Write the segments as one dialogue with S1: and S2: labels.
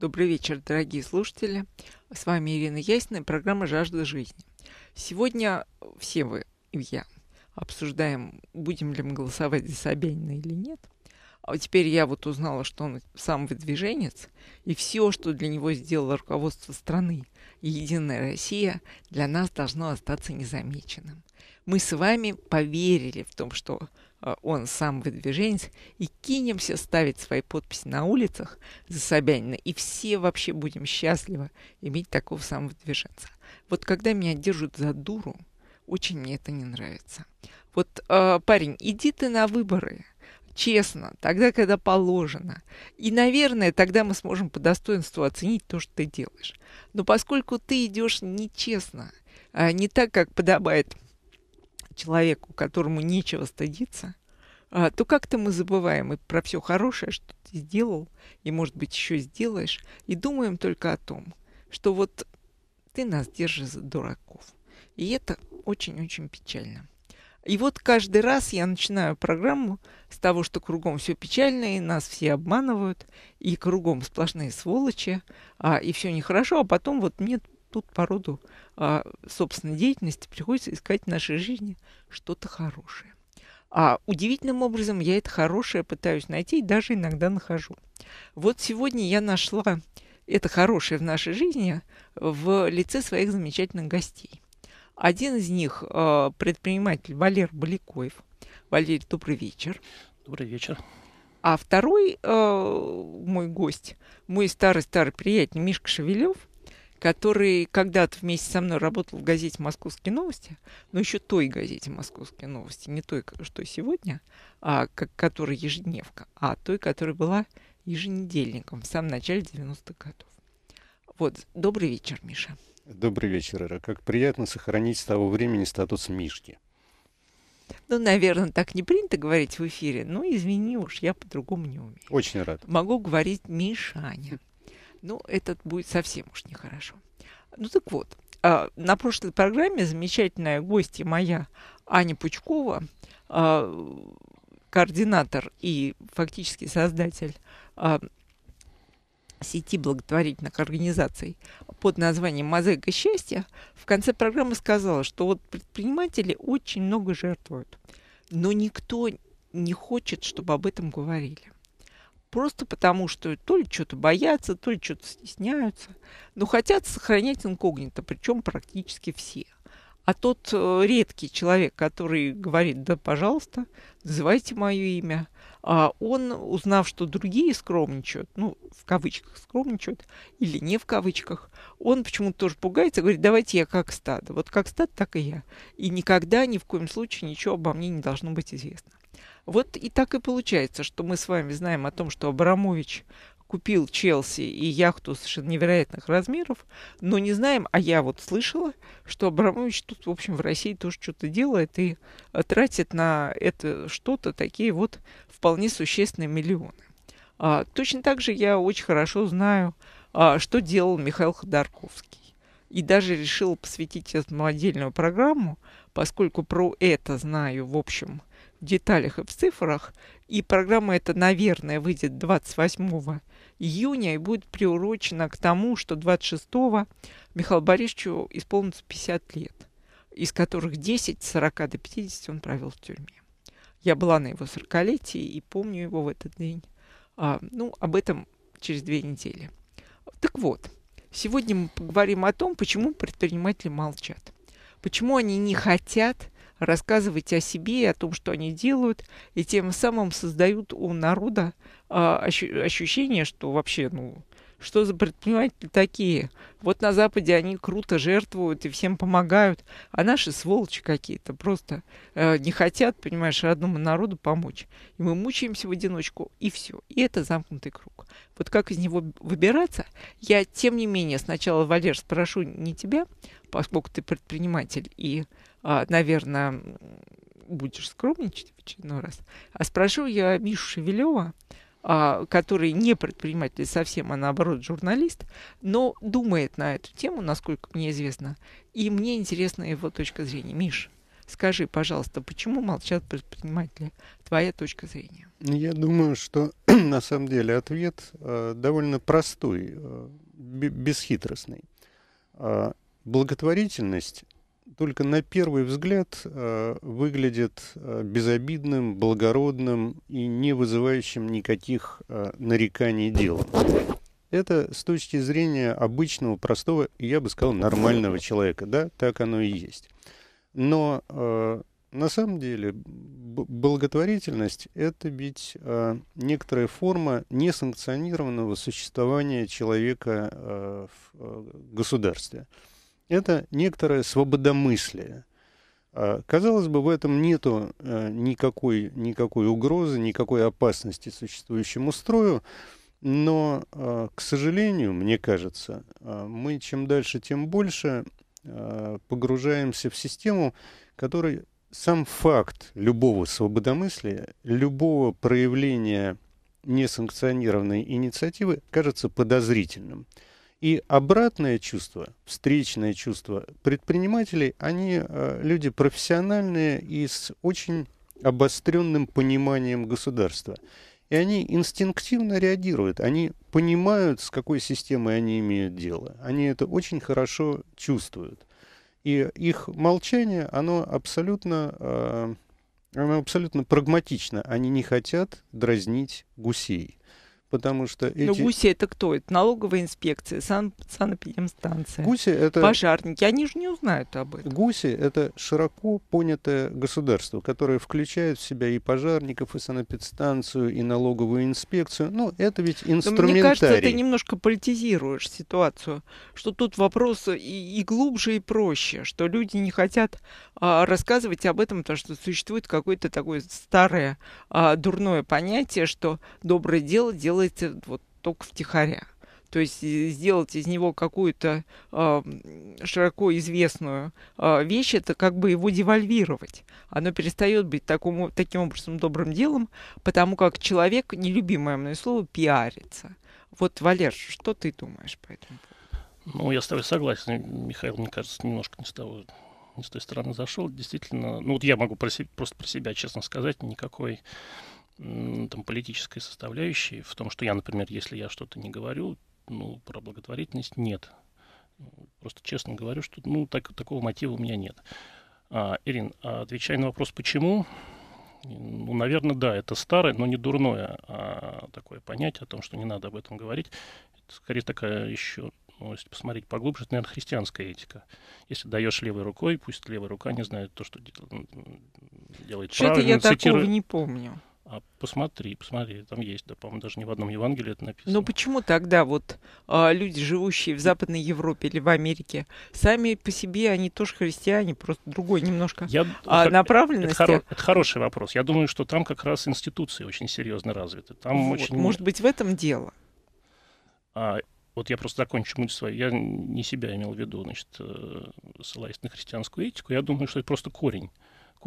S1: Добрый вечер, дорогие слушатели. С вами Ирина Ясина и программа «Жажда жизни». Сегодня все вы и я обсуждаем, будем ли мы голосовать за Собянина или нет. А теперь я вот узнала, что он сам выдвиженец, и все, что для него сделало руководство страны и «Единая Россия», для нас должно остаться незамеченным. Мы с вами поверили в том, что Э, он сам выдвиженец, и кинемся ставить свои подписи на улицах за Собянина, и все вообще будем счастливы иметь такого самого Вот когда меня держат за дуру, очень мне это не нравится. Вот, э, парень, иди ты на выборы, честно, тогда, когда положено. И, наверное, тогда мы сможем по достоинству оценить то, что ты делаешь. Но поскольку ты идешь нечестно, а не так, как подобает человеку, которому нечего стыдиться, а, то как-то мы забываем и про все хорошее, что ты сделал, и, может быть, еще сделаешь, и думаем только о том, что вот ты нас держишь за дураков. И это очень-очень печально. И вот каждый раз я начинаю программу с того, что кругом все печально, и нас все обманывают, и кругом сплошные сволочи, а, и все нехорошо, а потом вот мне тут по роду а, собственной деятельности приходится искать в нашей жизни что-то хорошее. А удивительным образом я это хорошее пытаюсь найти и даже иногда нахожу. Вот сегодня я нашла это хорошее в нашей жизни в лице своих замечательных гостей. Один из них а, предприниматель Валер Баликоев. Валерий, добрый вечер. Добрый вечер. А второй э, мой гость, мой старый-старый приятель Мишка Шевелев, который когда-то вместе со мной работал в газете «Московские новости», но еще той газете «Московские новости», не той, что сегодня, а, как, которая ежедневка, а той, которая была еженедельником в самом начале 90-х годов. Вот, добрый вечер, Миша.
S2: Добрый вечер, Ира. Как приятно сохранить с того времени статус Мишки.
S1: Ну, наверное, так не принято говорить в эфире, но извини уж, я по-другому не умею. Очень рад. Могу говорить Мишаня. Ну, это будет совсем уж нехорошо. Ну так вот, а, на прошлой программе замечательная гостья моя Аня Пучкова, а, координатор и фактически создатель а, сети благотворительных организаций под названием «Мозаика счастья», в конце программы сказала, что вот предприниматели очень много жертвуют, но никто не хочет, чтобы об этом говорили. Просто потому, что то ли что-то боятся, то ли что-то стесняются. Но хотят сохранять инкогнито, причем практически все. А тот э, редкий человек, который говорит, да, пожалуйста, называйте мое имя, а он, узнав, что другие скромничают, ну, в кавычках скромничают, или не в кавычках, он почему-то тоже пугается, говорит, давайте я как стадо. Вот как стадо, так и я. И никогда, ни в коем случае ничего обо мне не должно быть известно. Вот и так и получается, что мы с вами знаем о том, что Абрамович купил Челси и яхту совершенно невероятных размеров, но не знаем, а я вот слышала, что Абрамович тут, в общем, в России тоже что-то делает и э, тратит на это что-то такие вот вполне существенные миллионы. А, точно так же я очень хорошо знаю, а, что делал Михаил Ходорковский. И даже решил посвятить этому отдельную программу, поскольку про это знаю, в общем, деталях и в цифрах. И программа эта, наверное, выйдет 28 июня и будет приурочена к тому, что 26-го Михаилу Борисовичу исполнится 50 лет, из которых 10, 40 до 50 он провел в тюрьме. Я была на его 40-летии и помню его в этот день. А, ну, об этом через две недели. Так вот, сегодня мы поговорим о том, почему предприниматели молчат. Почему они не хотят рассказывать о себе и о том, что они делают, и тем самым создают у народа а, ощущение, что вообще, ну, что за предприниматели такие? Вот на Западе они круто жертвуют и всем помогают, а наши сволочи какие-то просто э, не хотят, понимаешь, родному народу помочь. И мы мучаемся в одиночку, и все. И это замкнутый круг. Вот как из него выбираться? Я, тем не менее, сначала, Валер, спрошу не тебя, поскольку ты предприниматель и а, наверное, будешь скромничать в очередной раз. А спрошу я Мишу Шевелева, а, который не предприниматель совсем, а наоборот журналист, но думает на эту тему, насколько мне известно. И мне интересна его точка зрения. Миш, скажи, пожалуйста, почему молчат предприниматели? Твоя точка зрения.
S2: Ну, я думаю, что на самом деле ответ э, довольно простой, э, бесхитростный. Э, благотворительность только на первый взгляд э, выглядит э, безобидным, благородным и не вызывающим никаких э, нареканий делом. Это с точки зрения обычного, простого, я бы сказал, нормального человека. Да, так оно и есть. Но на самом деле благотворительность – это ведь некоторая форма несанкционированного существования человека в государстве это некоторое свободомыслие. А, казалось бы, в этом нету э, никакой, никакой угрозы, никакой опасности существующему строю, но, а, к сожалению, мне кажется, а, мы чем дальше, тем больше погружаемся в систему, которой сам факт любого свободомыслия, любого проявления несанкционированной инициативы кажется подозрительным. И обратное чувство, встречное чувство предпринимателей, они э, люди профессиональные и с очень обостренным пониманием государства. И они инстинктивно реагируют, они понимают, с какой системой они имеют дело. Они это очень хорошо чувствуют. И их молчание, оно абсолютно, э, оно абсолютно прагматично. Они не хотят дразнить гусей потому что эти... Ну, гуси это
S1: кто? Это налоговая инспекция, сан... санэпидемстанция. Гуси это... Пожарники, они же не
S2: узнают об этом. Гуси это широко понятое государство, которое включает в себя и пожарников, и санэпидстанцию, и налоговую инспекцию. Ну, это ведь инструментарий. Но мне кажется, ты
S1: немножко политизируешь ситуацию, что тут вопрос и, и глубже, и проще, что люди не хотят а, рассказывать об этом, потому что существует какое-то такое старое а, дурное понятие, что доброе дело делает делается вот только втихаря. То есть э, сделать из него какую-то э, широко известную э, вещь, это как бы его девальвировать. Оно перестает быть такому, таким образом добрым делом, потому как человек, нелюбимое мной слово, пиарится. Вот, Валер, что ты думаешь по этому
S3: поводу? Ну, я с тобой согласен. Михаил, мне кажется, немножко не с того не с той стороны зашел. Действительно, ну вот я могу про себе, просто про себя честно сказать, никакой там, политической составляющей, в том, что я, например, если я что-то не говорю, ну, про благотворительность нет. Просто честно говорю, что ну, так, такого мотива у меня нет. А, Ирин, а отвечая на вопрос, почему, ну, наверное, да, это старое, но не дурное а такое понятие о том, что не надо об этом говорить. Это скорее такая еще, ну, если посмотреть поглубже, это, наверное, христианская этика. Если даешь левой рукой, пусть левая рука не знает то, что делает Что-то правильно. я такого не помню.
S1: А посмотри, посмотри, там есть, да, по-моему, даже не в одном Евангелии это написано. Но ну, почему тогда вот а, люди, живущие в Западной Европе или в Америке, сами по себе они тоже христиане, просто другой немножко Я, а, направленности? Это, хоро, это хороший вопрос. Я думаю, что
S3: там как раз институции очень серьезно развиты. Там вот, очень... Может
S1: быть, в этом дело?
S3: А, вот я просто закончу мысль свою, я не себя имел в виду, значит, э, ссылаясь на христианскую этику, я думаю, что это просто корень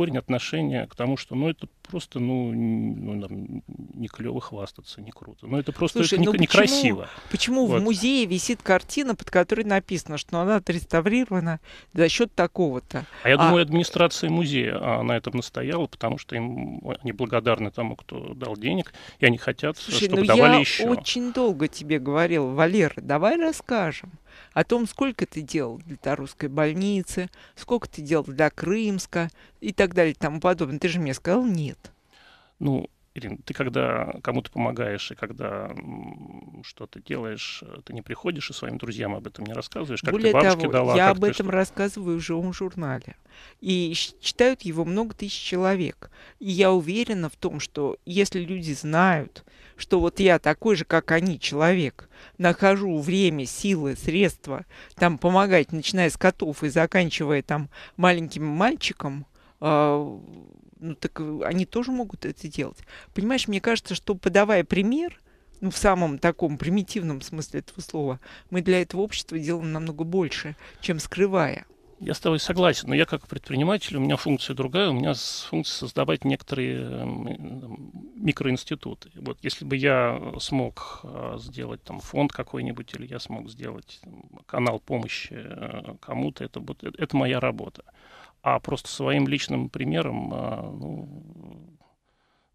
S3: корень отношения к тому, что ну это просто ну, ну там, не клево хвастаться, не круто. Ну это просто Слушай, это ну не, почему, некрасиво. Почему вот. в музее
S1: висит картина, под которой написано, что она отреставрирована за счет такого-то? А я а... думаю,
S3: администрация музея а, на этом настояла, потому что им они благодарны тому, кто дал денег, и они хотят, Слушай, чтобы ну давали я еще.
S1: Очень долго тебе говорил, Валер, давай расскажем о том, сколько ты делал для Тарусской больницы, сколько ты делал для Крымска и так далее и тому подобное. Ты же мне сказал нет.
S3: Ну, Ирин, ты когда кому-то помогаешь и когда что-то делаешь, э, ты не приходишь и своим друзьям об этом не рассказываешь, как Более ты бабушке того, дала. Я об этом что...
S1: рассказываю в живом журнале. И читают его много тысяч человек. И я уверена в том, что если люди знают, что вот я такой же, как они, человек, нахожу время, силы, средства там помогать, начиная с котов и заканчивая там маленьким мальчиком, а, ну так э, они тоже могут это делать. Понимаешь, мне кажется, что подавая пример, ну, в самом таком примитивном смысле этого слова, мы для этого общества делаем намного больше, чем скрывая. Я
S3: с тобой согласен, но я как предприниматель, у меня функция другая, у меня функция создавать некоторые эм, э, микроинституты. Вот если бы я смог э, сделать там фонд какой-нибудь, или я смог сделать там, канал помощи кому-то, это, будет, это моя работа а просто своим личным примером, а, ну,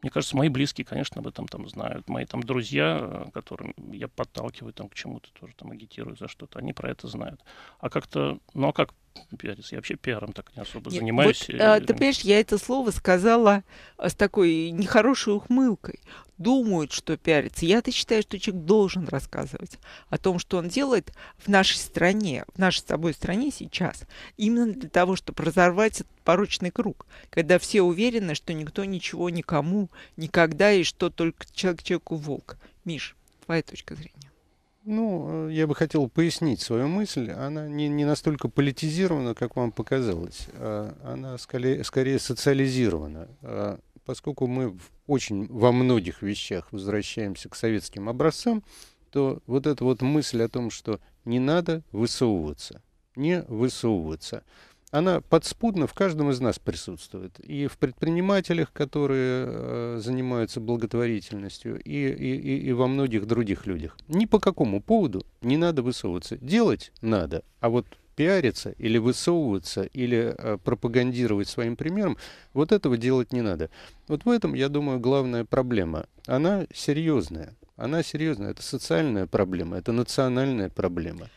S3: мне кажется, мои близкие, конечно, об этом там знают. Мои там друзья, э, которым я подталкиваю там к чему-то тоже там агитирую за что-то, они про это знают. А как-то, ну а как пиариться. Я вообще пиаром так не особо Нет, занимаюсь. Вот, а, ты понимаешь,
S1: я это слово сказала а, с такой нехорошей ухмылкой. Думают, что пиарится. Я-то считаю, что человек должен рассказывать о том, что он делает в нашей стране, в нашей с тобой стране сейчас, именно для того, чтобы разорвать этот порочный круг, когда все уверены, что никто ничего никому никогда и что только человек человеку волк. Миш, твоя точка зрения.
S2: Ну, э, я бы хотел пояснить свою мысль. Она не, не настолько политизирована, как вам показалось. А она скорее, скорее социализирована. А поскольку мы очень во многих вещах возвращаемся к советским образцам, то вот эта вот мысль о том, что не надо высовываться, не высовываться – она подспудно в каждом из нас присутствует. И в предпринимателях, которые э, занимаются благотворительностью, и, и, и, во многих других людях. Ни по какому поводу не надо высовываться. Делать надо, а вот пиариться или высовываться, или э, пропагандировать своим примером, вот этого делать не надо. Вот в этом, я думаю, главная проблема. Она серьезная. Она серьезная. Это социальная проблема, это национальная проблема.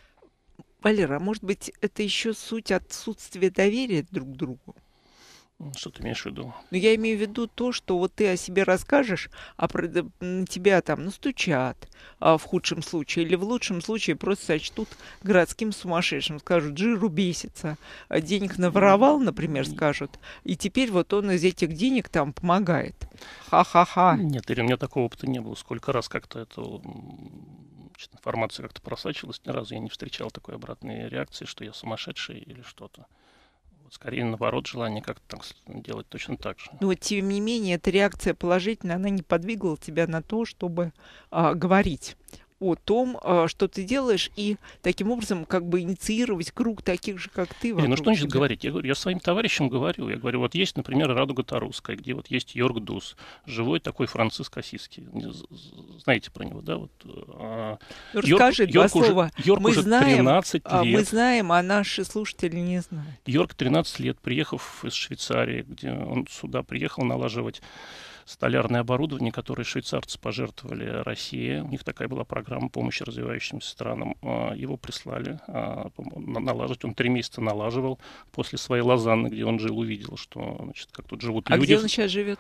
S2: Валера, а может быть, это еще суть отсутствия
S1: доверия друг к другу? Ну, что ты имеешь в виду? Ну, я имею в виду то, что вот ты о себе расскажешь, а про, на тебя там настучат а, в худшем случае, или в лучшем случае просто сочтут городским сумасшедшим, скажут, жиру бесится, а денег наворовал, например, скажут, и теперь вот он из этих денег там помогает. Ха-ха-ха. Нет, Ирина, у меня такого опыта не было. Сколько раз как-то это
S3: Значит, информация как-то просачивалась. Ни разу я не встречал такой обратной реакции, что я сумасшедший или что-то. скорее, наоборот, желание как-то так делать точно так же.
S1: Но тем не менее, эта реакция положительная, она не подвигла тебя на то, чтобы а, говорить о том, а, что ты делаешь, и таким образом как бы инициировать круг таких же, как ты. Не, ну что значит тебя. говорить?
S3: Я говорю, я своим товарищам говорю. Я говорю, вот есть, например, Радуга Тарусская, где вот есть Йорк Дус, живой такой Франциск Осиский. Знаете про него, да? Вот, а... Ну, расскажи Йорк, два Йорк слова. Уже, Йорк мы уже знаем, 13 а, лет. Мы
S1: знаем, а наши слушатели не знают.
S3: Йорк 13 лет, приехав из Швейцарии, где он сюда приехал налаживать столярное оборудование, которое швейцарцы пожертвовали России. У них такая была программа помощи развивающимся странам. А, его прислали а, налаживать. Он три месяца налаживал. После своей Лозанны, где он жил, увидел, что значит, как тут живут а люди. А где он сейчас живет?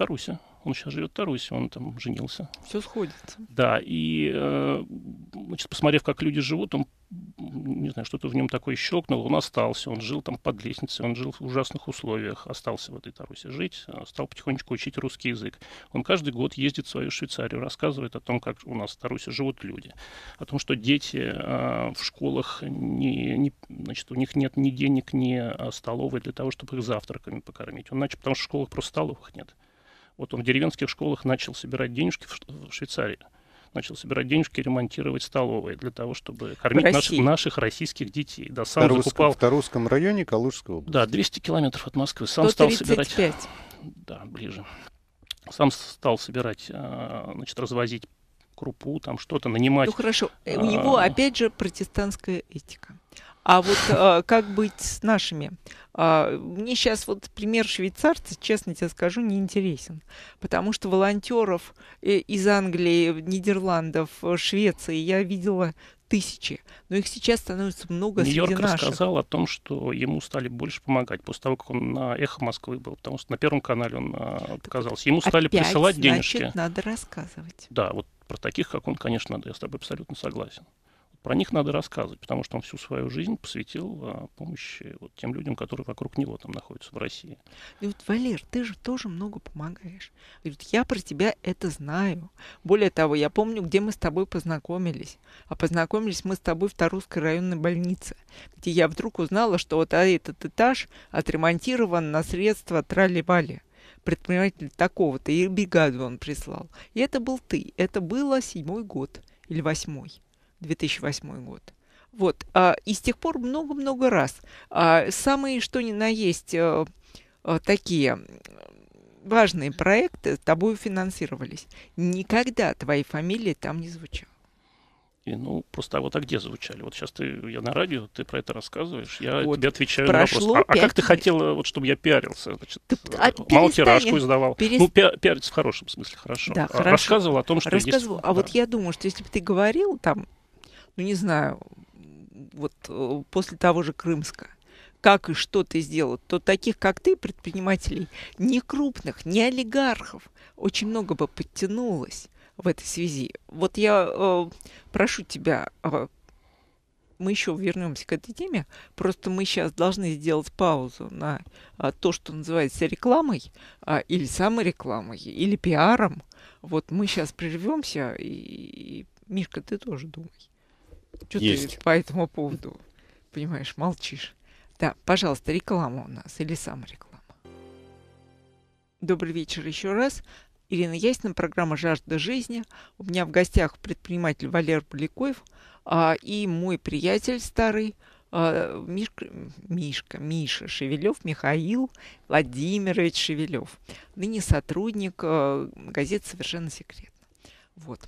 S3: Тарусе. Он сейчас живет в Тарусе, он там женился. Все сходится. Да, и э, значит, посмотрев, как люди живут, он, не знаю, что-то в нем такое щелкнуло, он остался, он жил там под лестницей, он жил в ужасных условиях, остался в этой Тарусе жить, э, стал потихонечку учить русский язык. Он каждый год ездит в свою Швейцарию, рассказывает о том, как у нас в Тарусе живут люди, о том, что дети э, в школах, не, не, значит, у них нет ни денег, ни столовой для того, чтобы их завтраками покормить. Он начал, потому что в школах просто столовых нет. Вот он в деревенских школах начал собирать денежки в Швейцарии начал собирать денежки, ремонтировать столовые для того, чтобы кормить наших, наших российских детей. Да, сам Таруск, закупал... В
S2: Тарусском районе
S3: Калужской области. Да, 200 километров от Москвы. Сам 135. стал собирать... Да, ближе. Сам стал собирать, э, значит, развозить крупу, там что-то нанимать. Ну хорошо, э, у а, него
S1: опять же протестантская этика. А вот э, как быть с нашими? Э, мне сейчас вот пример швейцарца, честно тебе скажу, не интересен, потому что волонтеров э, из Англии, Нидерландов, э, Швеции я видела тысячи, но их сейчас становится много Нью-Йорк среди рассказал о
S3: том, что ему стали больше помогать после того, как он на «Эхо Москвы» был, потому что на Первом канале он а, показался. Ему стали опять, присылать денежки. значит, надо рассказывать. Да, вот про таких, как он, конечно, надо, я с тобой абсолютно согласен про них надо рассказывать, потому что он всю свою жизнь посвятил а, помощи вот тем людям, которые вокруг него там находятся в России.
S1: И вот, Валер, ты же тоже много помогаешь. И вот я про тебя это знаю. Более того, я помню, где мы с тобой познакомились. А познакомились мы с тобой в Тарусской районной больнице, где я вдруг узнала, что вот а этот этаж отремонтирован на средства Тролли Вали, предприниматель такого-то, и бригаду он прислал. И это был ты. Это было седьмой год или восьмой. 2008 год. Вот. А, и с тех пор много-много раз. А, самые, что ни на есть, э, э, такие важные проекты тобой финансировались. Никогда твоей фамилии там не звучало.
S3: И, ну, просто а вот а где звучали? Вот сейчас ты, я на радио, ты про это рассказываешь, я вот. тебе отвечаю Прошло на вопрос. А, а как ты хотела, э, вот, чтобы я пиарился? Значит, ты, а мало тиражку издавал. Ну, перест... Ну, пиар, пиариться в хорошем смысле, хорошо. Да, а, хорошо. Рассказывал о том, что Рассказывал. Есть... А да. вот
S1: я думаю, что если бы ты говорил там ну не знаю, вот э, после того же Крымска, как и что ты сделал, то таких, как ты, предпринимателей, не крупных, не олигархов, очень много бы подтянулось в этой связи. Вот я э, прошу тебя, э, мы еще вернемся к этой теме, просто мы сейчас должны сделать паузу на э, то, что называется рекламой, э, или саморекламой, или пиаром. Вот мы сейчас прервемся, и, и Мишка, ты тоже думай. Что Есть. ты по этому поводу, понимаешь, молчишь? Да, пожалуйста, реклама у нас или реклама. Добрый вечер еще раз. Ирина Ясина, программа «Жажда жизни». У меня в гостях предприниматель Валер Полякоев а, и мой приятель старый а, Мишка, Мишка, Миша Шевелев, Михаил Владимирович Шевелев, ныне сотрудник а, газет «Совершенно секретно». Вот.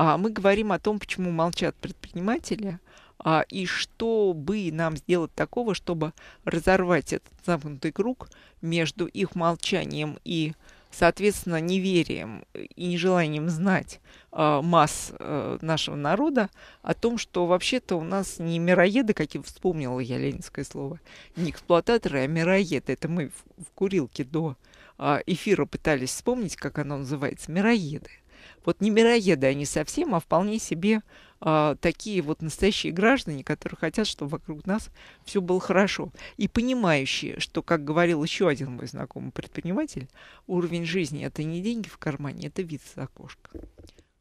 S1: А мы говорим о том, почему молчат предприниматели а, и что бы нам сделать такого, чтобы разорвать этот замкнутый круг между их молчанием и, соответственно, неверием и нежеланием знать а, масс э, нашего народа о том, что вообще-то у нас не мироеды, каким вспомнила я ленинское слово, не эксплуататоры, а мироеды. Это мы в курилке до а, эфира пытались вспомнить, как оно называется, мироеды – вот не мироеды они совсем, а вполне себе э, такие вот настоящие граждане, которые хотят, чтобы вокруг нас все было хорошо. И понимающие, что, как говорил еще один мой знакомый предприниматель, уровень жизни это не деньги в кармане, это вид с окошко.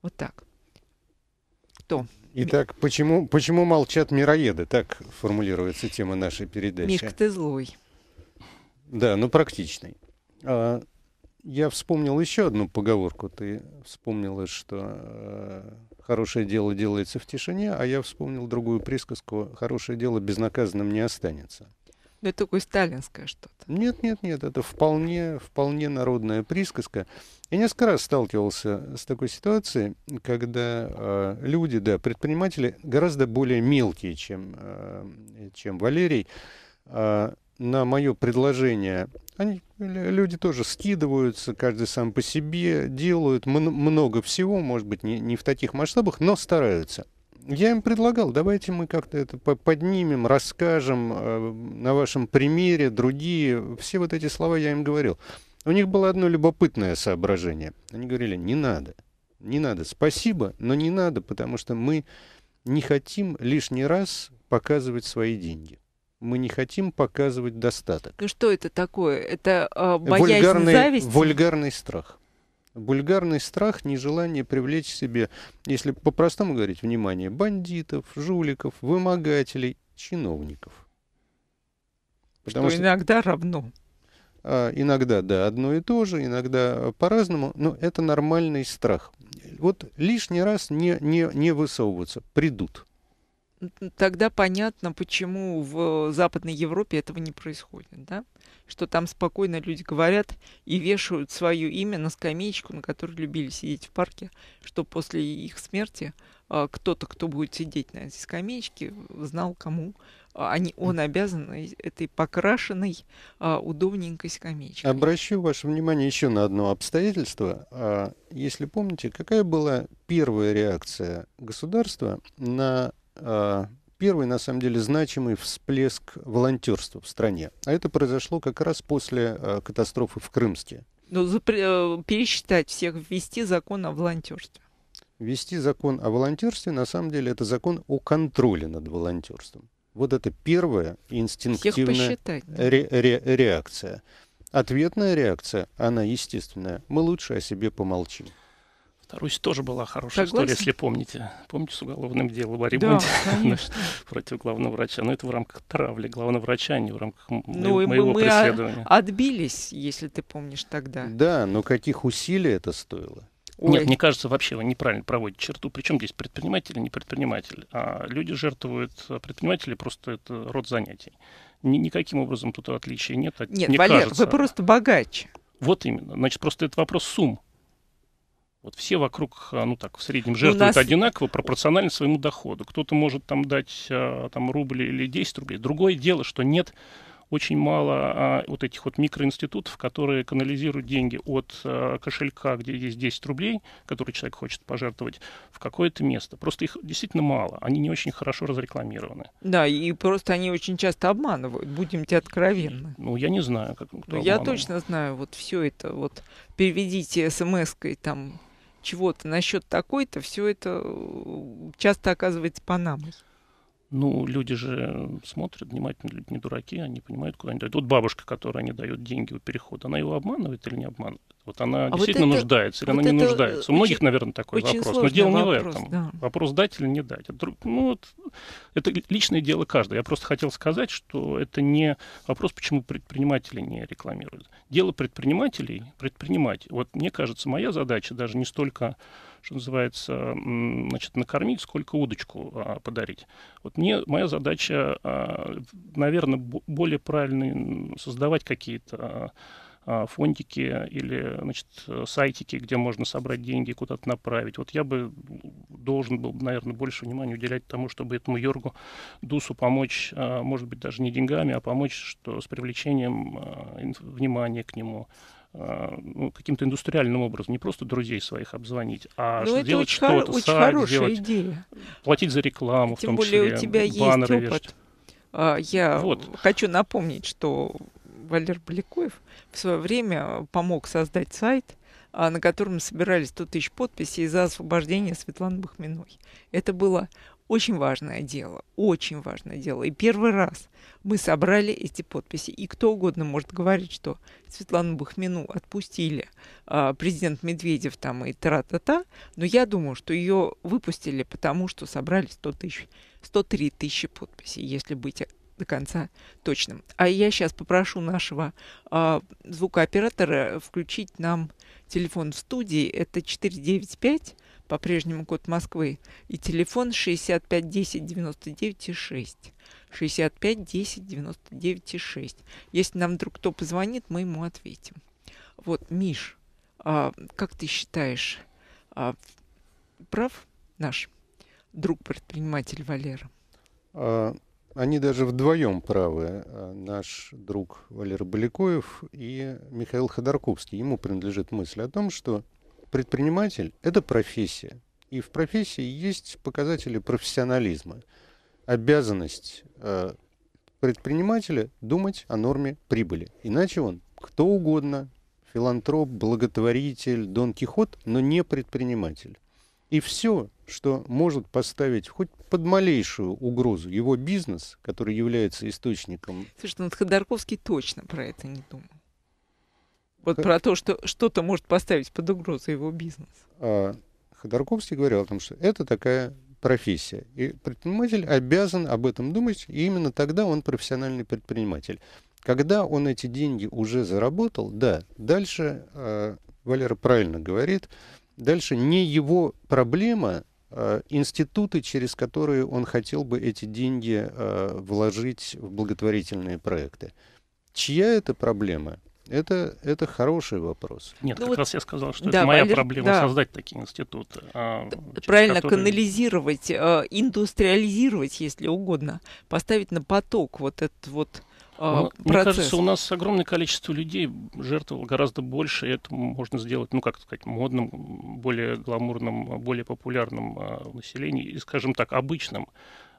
S1: Вот так. Кто?
S2: Итак, почему, почему молчат мироеды? Так формулируется тема нашей передачи. Мишка, ты злой. Да, ну практичный. А, я вспомнил еще одну поговорку. Ты вспомнила, что э, хорошее дело делается в тишине, а я вспомнил другую присказку «хорошее дело безнаказанным не останется». Но это такое сталинское что-то. Нет, нет, нет, это вполне, вполне народная присказка. Я несколько раз сталкивался с такой ситуацией, когда э, люди, да, предприниматели гораздо более мелкие, чем, э, чем Валерий, э, на мое предложение, они, люди тоже скидываются, каждый сам по себе, делают много всего, может быть, не, не в таких масштабах, но стараются. Я им предлагал, давайте мы как-то это поднимем, расскажем э, на вашем примере, другие. Все вот эти слова я им говорил. У них было одно любопытное соображение. Они говорили, не надо, не надо, спасибо, но не надо, потому что мы не хотим лишний раз показывать свои деньги мы не хотим показывать достаток.
S1: И что это такое? Это э, боязнь вульгарный, зависти?
S2: Вульгарный страх. Вульгарный страх, нежелание привлечь себе, если по-простому говорить, внимание бандитов, жуликов, вымогателей, чиновников. Потому что, что
S1: иногда равно.
S2: А, иногда, да, одно и то же, иногда по-разному, но это нормальный страх. Вот лишний раз не, не, не высовываться, придут
S1: тогда понятно, почему в э, Западной Европе этого не происходит, да? Что там спокойно люди говорят и вешают свое имя на скамеечку, на которой любили сидеть в парке, что после их смерти а, кто-то, кто будет сидеть на этой скамеечке, знал, кому а, они, он обязан этой покрашенной, а, удобненькой скамеечкой.
S2: Обращу ваше внимание еще на одно обстоятельство. Если помните, какая была первая реакция государства на а, первый, на самом деле, значимый всплеск волонтерства в стране. А это произошло как раз после а, катастрофы в Крымске.
S1: Ну, э, пересчитать всех, ввести закон о волонтерстве.
S2: Ввести закон о волонтерстве, на самом деле, это закон о контроле над волонтерством. Вот это первая инстинктивная ре- ре- реакция. Ответная реакция, она естественная. Мы лучше о себе помолчим.
S3: Русь тоже была хорошая Согласен? история, если помните. Помните, с уголовным делом о ремонте да, против главного врача. Но ну, это в рамках травли главного врача, а не в рамках ну, моего, моего мы преследования. Отбились, если ты
S2: помнишь тогда. Да, но каких усилий это стоило? Ой. Нет, мне
S3: кажется, вообще вы неправильно проводите черту. Причем здесь предприниматель, не предприниматель. А люди жертвуют а предприниматели, просто это род занятий. Ни, никаким образом тут отличия нет. А нет, мне Валер, кажется... вы просто богаче. Вот именно. Значит, просто это вопрос сумм. Вот все вокруг, а, ну так, в среднем жертвуют нас... одинаково, пропорционально своему доходу. Кто-то может там дать а, там рубль или 10 рублей. Другое дело, что нет очень мало а, вот этих вот микроинститутов, которые канализируют деньги от а, кошелька, где есть 10 рублей, которые человек хочет пожертвовать, в какое-то место. Просто их действительно мало, они не очень хорошо разрекламированы.
S1: Да, и просто они очень часто обманывают, будем тебе откровенны.
S3: Ну, я не знаю, как кто ну, Я точно
S1: знаю, вот все это, вот переведите смс-кой там чего-то насчет такой-то, все это э, часто оказывается Панамой. Ну, люди же э, смотрят внимательно, люди не дураки, они понимают,
S3: куда они дают. Вот бабушка, которая не дает деньги у перехода, она его обманывает или не обманывает? Вот она а действительно вот это, нуждается или вот она не нуждается? Очень, у многих, наверное, такой вопрос. Но дело вопрос, не в этом. Да. Вопрос дать или не дать. Это, а ну, вот, это личное дело каждого. Я просто хотел сказать, что это не вопрос, почему предприниматели не рекламируют. Дело предпринимателей предпринимать. Вот мне кажется, моя задача даже не столько что называется, значит, накормить, сколько удочку а, подарить. Вот мне моя задача, а, наверное, более правильно создавать какие-то а, фондики или значит, сайтики, где можно собрать деньги и куда-то направить. Вот я бы должен был, наверное, больше внимания уделять тому, чтобы этому Йоргу Дусу помочь, а, может быть, даже не деньгами, а помочь что с привлечением а, внимания к нему а, ну, каким-то индустриальным образом, не просто друзей своих обзвонить, а Но ну, делать что-то, очень сайт хорошая делать, идея. платить за рекламу, Тем в том более числе, у тебя есть опыт. Вешать.
S1: А, я вот. хочу напомнить, что Валер Балякоев в свое время помог создать сайт, а, на котором собирались 100 тысяч подписей за освобождение Светланы Бахминой. Это было очень важное дело, очень важное дело. И первый раз мы собрали эти подписи. И кто угодно может говорить, что Светлану Бахмину отпустили, а, президент Медведев там и тра-та-та. Но я думаю, что ее выпустили, потому что собрали 100 тысяч, 103 тысячи подписей, если быть до конца точным. А я сейчас попрошу нашего э, звукооператора включить нам телефон в студии. Это 495 по-прежнему код Москвы, и телефон 65 10 99 6. 65 10 99 6. Если нам вдруг кто позвонит, мы ему ответим. Вот, Миш, а, как ты считаешь, а, прав наш друг-предприниматель Валера?
S2: А, они даже вдвоем правы. А, наш друг Валер Балякоев и Михаил Ходорковский. Ему принадлежит мысль о том, что предприниматель – это профессия. И в профессии есть показатели профессионализма. Обязанность э, предпринимателя думать о норме прибыли. Иначе он кто угодно, филантроп, благотворитель, Дон Кихот, но не предприниматель. И все, что может поставить хоть под малейшую угрозу его бизнес, который является источником...
S1: Слушай, ну Ходорковский точно про это не думал. Вот про то, что что-то может поставить под угрозу его бизнес.
S2: А, Ходорковский говорил о том, что это такая профессия. И предприниматель обязан об этом думать, и именно тогда он профессиональный предприниматель. Когда он эти деньги уже заработал, да, дальше, а, Валера правильно говорит, дальше не его проблема а, институты, через которые он хотел бы эти деньги вложить в благотворительные проекты. Чья это проблема? Это, это хороший вопрос. Нет, ну как вот, раз я сказал,
S3: что да, это моя Валер, проблема да. создать такие институты. А правильно, которые...
S1: канализировать, э, индустриализировать, если угодно, поставить на поток вот этот вот э, ну, Процесс. Мне
S3: кажется, у нас огромное количество людей жертвовало гораздо больше, и это можно сделать, ну, как сказать, модным, более гламурным, более популярным э, населением, и, скажем так, обычным.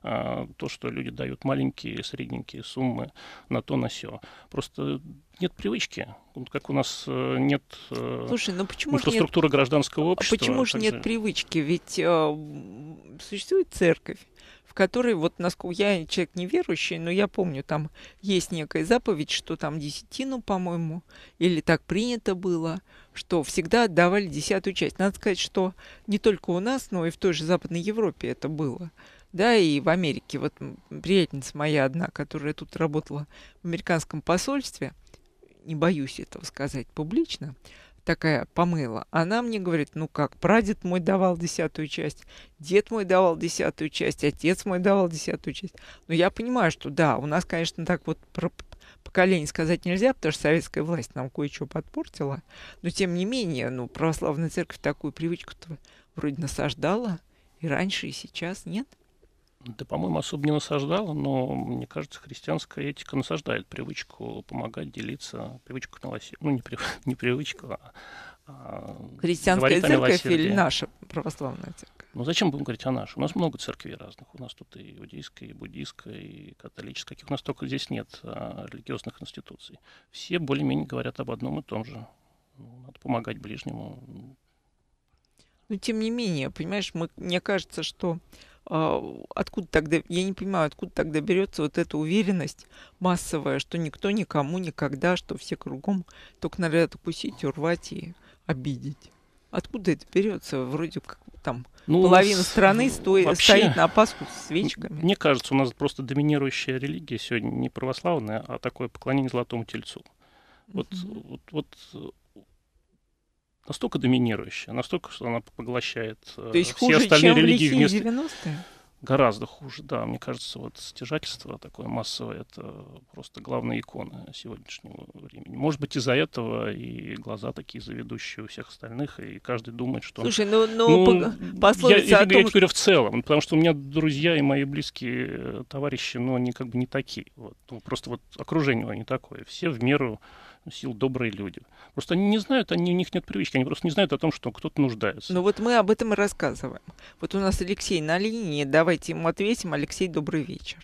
S3: А, то, что люди дают маленькие, средненькие суммы на то, на все. Просто нет привычки, как у нас э, нет э, Слушай, но ну почему инфраструктуры нет, гражданского а общества. Почему же нет же...
S1: привычки? Ведь э, существует церковь, в которой, вот насколько я человек неверующий, но я помню, там есть некая заповедь, что там десятину, по-моему, или так принято было, что всегда отдавали десятую часть. Надо сказать, что не только у нас, но и в той же Западной Европе это было да, и в Америке. Вот приятница моя одна, которая тут работала в американском посольстве, не боюсь этого сказать публично, такая помыла, она мне говорит, ну как, прадед мой давал десятую часть, дед мой давал десятую часть, отец мой давал десятую часть. Но я понимаю, что да, у нас, конечно, так вот про поколение сказать нельзя, потому что советская власть нам кое-что подпортила, но тем не менее, ну, православная церковь такую привычку-то вроде насаждала, и раньше, и сейчас, нет?
S3: Да, по-моему, особо не насаждала, но, мне кажется, христианская этика насаждает привычку помогать, делиться, привычку к милосердию. Ну, не, при... не привычку, а... а христианская церковь или наша
S1: православная церковь?
S3: Ну, зачем будем говорить о нашей? У нас много церквей разных. У нас тут и иудейская, и буддийская, и католическая. Каких у нас только здесь нет а, религиозных институций. Все более-менее говорят об одном и том же. Ну, надо помогать ближнему.
S1: Ну, тем не менее, понимаешь, мы, мне кажется, что а, откуда тогда, я не понимаю, откуда тогда берется вот эта уверенность массовая, что никто никому никогда, что все кругом только норовят укусить, урвать и обидеть. Откуда это берется? Вроде как там ну, половина страны стоит, вообще, стоит на Пасху
S3: с свечками. Мне кажется, у нас просто доминирующая религия сегодня не православная, а такое поклонение золотому тельцу. Вот, mm вот, вот настолько доминирующая, настолько, что она поглощает э, То есть все хуже, остальные чем религии в вместе. 90-е? Гораздо хуже, да. Мне кажется, вот стяжательство такое массовое, это просто главная икона сегодняшнего времени. Может быть, из-за этого и глаза такие заведущие у всех остальных, и каждый думает, что... Слушай, ну, ну, ну пословица я, я, том... Я, я говорю в целом, потому что у меня друзья и мои близкие э, товарищи, но они как бы не такие. Вот. Ну, просто вот окружение у них такое. Все в меру сил добрые люди. Просто они не знают, они, у них нет привычки, они просто не знают о том,
S1: что кто-то нуждается. Ну вот мы об этом и рассказываем. Вот у нас Алексей на линии, давайте ему ответим. Алексей, добрый вечер.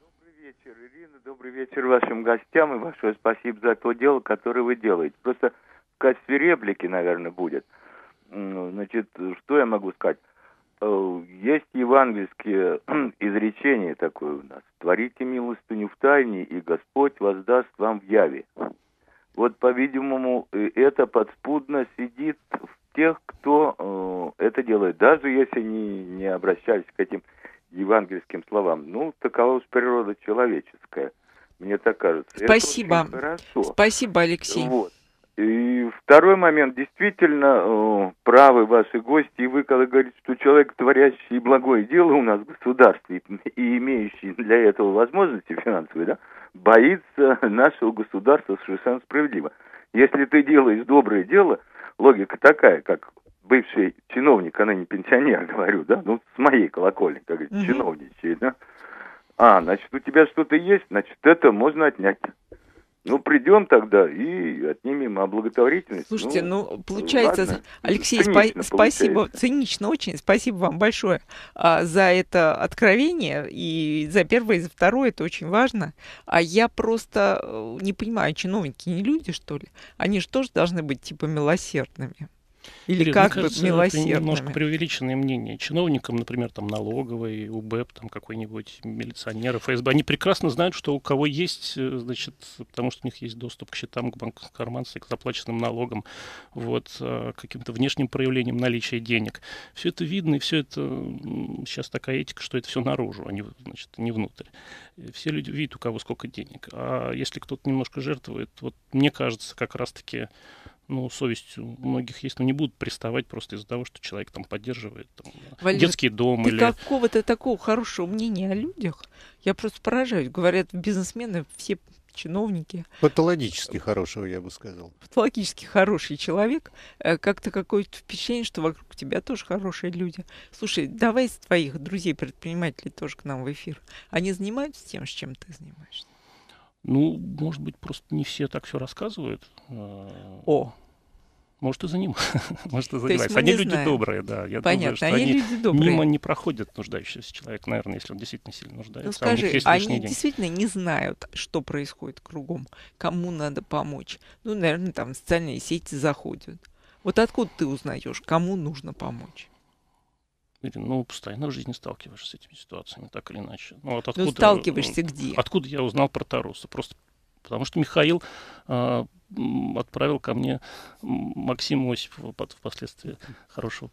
S1: Добрый
S4: вечер, Ирина, добрый вечер вашим гостям и большое спасибо за то дело, которое вы делаете. Просто в качестве реплики, наверное, будет. Ну, значит, что я могу сказать? Э, есть евангельские изречения такое у нас. Творите милостыню в тайне, и Господь воздаст вам в яве. Вот, по-видимому, э, это подспудно сидит в тех, кто э, это делает, даже если они не обращались к этим евангельским словам. Ну, такова уж природа человеческая, мне так кажется. Спасибо. Спасибо, Алексей. Вот. И второй момент. Действительно, э, правы ваши гости, и вы, когда говорите, что человек, творящий благое дело у нас в государстве и имеющий для этого возможности финансовые, да, боится нашего государства совершенно справедливо. Если ты делаешь доброе дело, логика такая, как бывший чиновник, она не пенсионер, говорю, да, ну, с моей колокольни, как говорит, угу. чиновничает, да, а, значит, у тебя что-то есть, значит, это можно отнять. Ну, придем тогда и отнимем облаготворительность. Слушайте, ну, ну получается, ладно. Алексей, спа- получается. спасибо,
S1: цинично очень, спасибо вам большое а, за это откровение, и за первое, и за второе, это очень важно. А я просто э, не понимаю, чиновники не люди, что ли? Они же тоже должны быть, типа, милосердными. Или Ирина, как мне кажется, Это немножко
S3: преувеличенное мнение. Чиновникам, например, там налоговой, УБЭП, там какой-нибудь милиционеры, ФСБ, они прекрасно знают, что у кого есть, э, значит, потому что у них есть доступ к счетам, к банковским карманам, к заплаченным налогам, вот, э, каким-то внешним проявлением наличия денег. Все это видно, и все это сейчас такая этика, что это все наружу, а не, значит, не внутрь. Все люди видят, у кого сколько денег. А если кто-то немножко жертвует, вот мне кажется, как раз-таки ну, совесть у многих есть, но не будут приставать просто из-за того, что человек там поддерживает там, Валер, детский дом ты или...
S1: какого-то такого хорошего мнения о людях, я просто поражаюсь. Говорят, бизнесмены все чиновники.
S2: Патологически хорошего, я бы сказал.
S1: Патологически хороший человек. Э, как-то какое-то впечатление, что вокруг тебя тоже хорошие люди. Слушай, давай с твоих друзей-предпринимателей тоже к нам в эфир. Они занимаются тем, с чем ты занимаешься?
S3: Ну, может быть, просто не все так все рассказывают. А, О, может, и за ним. Может, и занимается. Они люди добрые, да. Я думаю, что они, они мимо не проходят нуждающийся человек, наверное, если он действительно сильно ну, нуждается. А скажи, они действительно
S1: не знают, что происходит кругом, кому надо помочь. Ну, наверное, там в социальные сети заходят. Вот откуда ты узнаешь, кому нужно помочь? мире, ну, постоянно в жизни сталкиваешься с
S3: этими ситуациями, так или иначе. Ну, вот ну, откуда, ну сталкиваешься где? Откуда я узнал про Таруса? Просто потому что Михаил э, отправил ко мне Максима Осипова, впоследствии хорошего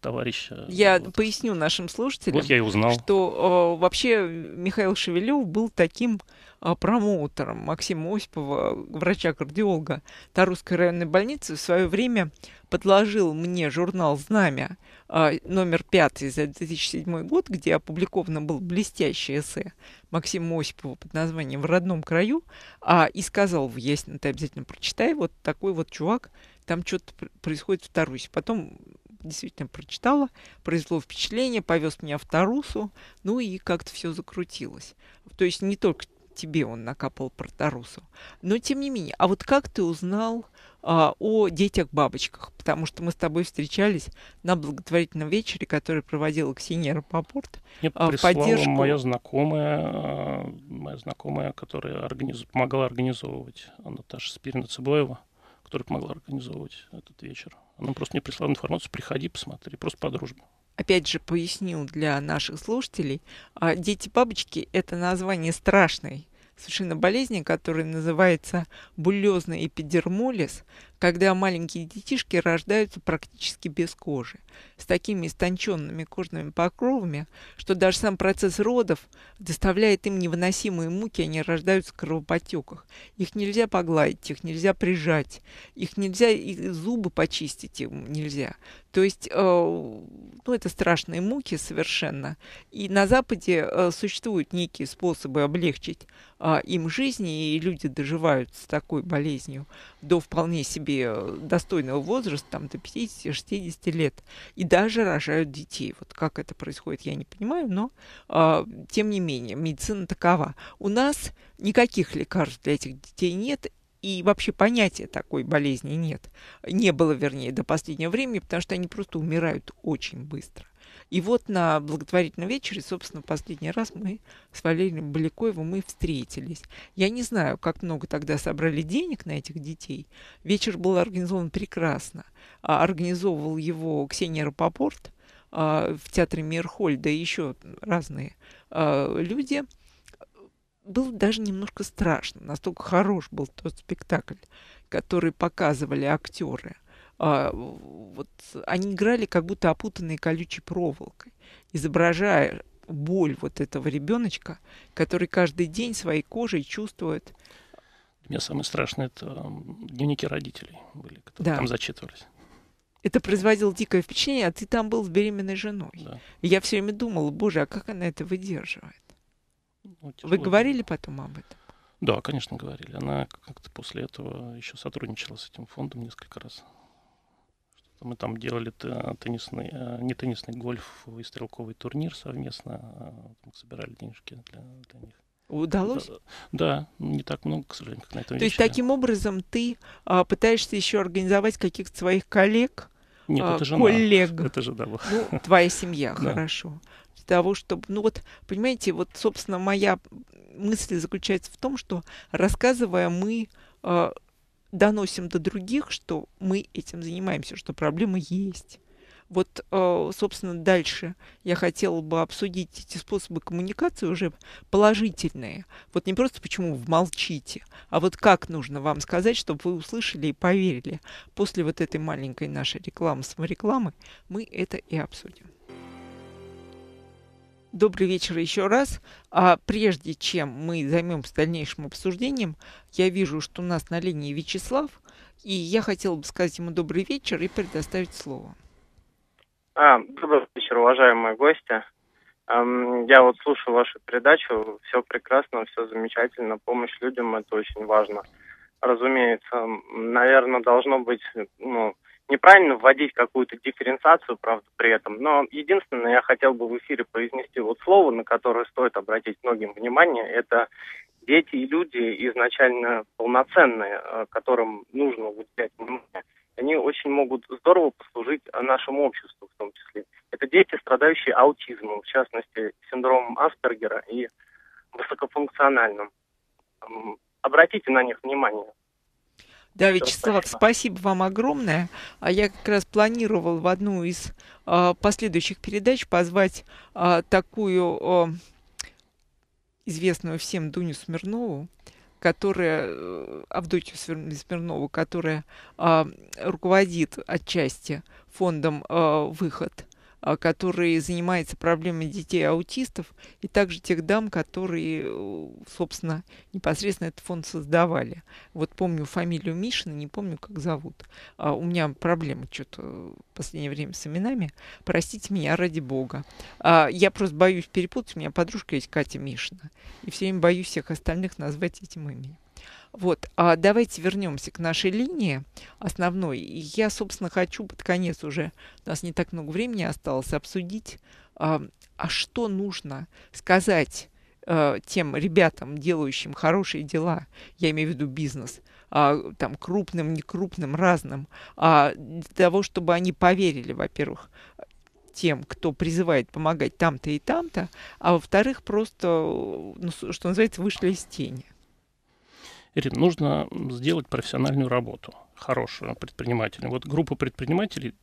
S3: товарища. Я вот.
S1: поясню нашим слушателям, вот я и узнал. что э, вообще Михаил Шевелев был таким э, промоутером Максима Осипова, врача-кардиолога Тарусской районной больницы, в свое время подложил мне журнал «Знамя», а, номер пятый за 2007 год, где опубликовано было блестящее эссе Максима Осипова под названием «В родном краю», а, и сказал, есть, ты обязательно прочитай, вот такой вот чувак, там что-то происходит в Тарусе. Потом действительно прочитала, произвело впечатление, повез меня в Тарусу, ну и как-то все закрутилось. То есть не только тебе он накапал про Тарусу. Но тем не менее, а вот как ты узнал а, о детях-бабочках? Потому что мы с тобой встречались на благотворительном вечере, который проводила Ксения Рапопорт. Мне а, прислала поддержку... моя
S3: знакомая, а, моя знакомая, которая организ... помогла организовывать, Наташа Спирина-Цыбоева которая помогла организовывать этот вечер. Она просто мне прислала
S1: информацию, приходи, посмотри, просто по дружбе опять же, поясню для наших слушателей, а, дети-бабочки – это название страшной совершенно болезни, которая называется буллезный эпидермолиз, когда маленькие детишки рождаются практически без кожи, с такими истонченными кожными покровами, что даже сам процесс родов доставляет им невыносимые муки, они рождаются в кровопотеках. Их нельзя погладить, их нельзя прижать, их нельзя, и зубы почистить им нельзя. То есть, э, ну, это страшные муки совершенно. И на Западе э, существуют некие способы облегчить э, им жизни, и люди доживают с такой болезнью до вполне себе э, достойного возраста, там, до 50-60 лет, и даже рожают детей. Вот как это происходит, я не понимаю, но э, тем не менее, медицина такова. У нас никаких лекарств для этих детей нет, и вообще понятия такой болезни нет. Не было, вернее, до последнего времени, потому что они просто умирают очень быстро. И вот на благотворительном вечере, собственно, последний раз мы с Валерием Баляковым мы встретились. Я не знаю, как много тогда собрали денег на этих детей. Вечер был организован прекрасно. А, организовывал его Ксения Рапопорт а, в театре Мирхоль, да еще разные а, люди было даже немножко страшно. Настолько хорош был тот спектакль, который показывали актеры. А, вот они играли как будто опутанные колючей проволокой, изображая боль вот этого ребеночка, который каждый день своей кожей чувствует. Для меня самое страшное это дневники родителей были, которые да. там зачитывались. Это производило дикое впечатление, а ты там был с беременной женой. Да. я все время думала, боже, а как она это выдерживает? Ну, Вы говорили потом об этом?
S3: Да, конечно, говорили. Она как-то после этого еще сотрудничала с этим фондом несколько раз. Мы там делали теннисный, э, не теннисный, гольф и стрелковый турнир совместно. А, мы собирали денежки для, для них. Удалось? Да, не так много, к сожалению, как на этом То вечере. есть таким
S1: образом ты а, пытаешься еще организовать каких-то своих коллег, Нет, а, это жена. коллег. Это жена была. Ну, твоя семья, хорошо. Для того, чтобы... Ну вот, понимаете, вот, собственно, моя мысль заключается в том, что рассказывая мы а, доносим до других, что мы этим занимаемся, что проблемы есть. Вот, э, собственно, дальше я хотела бы обсудить эти способы коммуникации уже положительные. Вот не просто почему молчите, а вот как нужно вам сказать, чтобы вы услышали и поверили. После вот этой маленькой нашей рекламы, саморекламы, мы это и обсудим. Добрый вечер еще раз. А прежде чем мы займемся дальнейшим обсуждением, я вижу, что у нас на линии Вячеслав, и я хотела бы сказать ему добрый вечер и предоставить слово.
S2: А, добрый вечер, уважаемые гости. Я вот слушаю вашу передачу, все прекрасно, все замечательно, помощь людям это очень важно. Разумеется, наверное, должно быть ну, неправильно вводить какую-то дифференциацию, правда, при этом. Но единственное, я хотел бы в эфире произнести вот слово, на которое стоит обратить многим внимание, это дети и люди изначально полноценные, э, которым нужно уделять внимание, они очень могут здорово послужить
S3: нашему обществу в том числе. Это дети, страдающие аутизмом, в частности, синдромом Аспергера и высокофункциональным. Обратите на них внимание.
S1: Да, Вячеслав, спасибо. спасибо вам огромное. А я как раз планировал в одну из а, последующих передач позвать а, такую а, известную всем Дуню Смирнову, которая э, Авдотью Смирнову, которая а, руководит отчасти фондом а, «Выход», а, который занимается проблемой детей-аутистов, и также тех дам, которые, э, собственно, непосредственно этот фонд создавали. Вот помню фамилию Мишина, не помню, как зовут. А у меня проблемы что-то в последнее время с именами. Простите меня, ради бога. А, я просто боюсь перепутать. У меня подружка есть Катя Мишина. И все время боюсь всех остальных назвать этим именем. Вот, а давайте вернемся к нашей линии основной. И я, собственно, хочу под конец уже, у нас не так много времени осталось, обсудить, а, а что нужно сказать а, тем ребятам, делающим хорошие дела, я имею в виду бизнес, а, там, крупным, некрупным, разным, а, для того, чтобы они поверили, во-первых, тем, кто призывает помогать там-то и там-то, а во-вторых, просто, ну, что называется, вышли из тени. Ирина, нужно
S3: сделать профессиональную работу, хорошую предпринимателя. Вот группа предпринимателей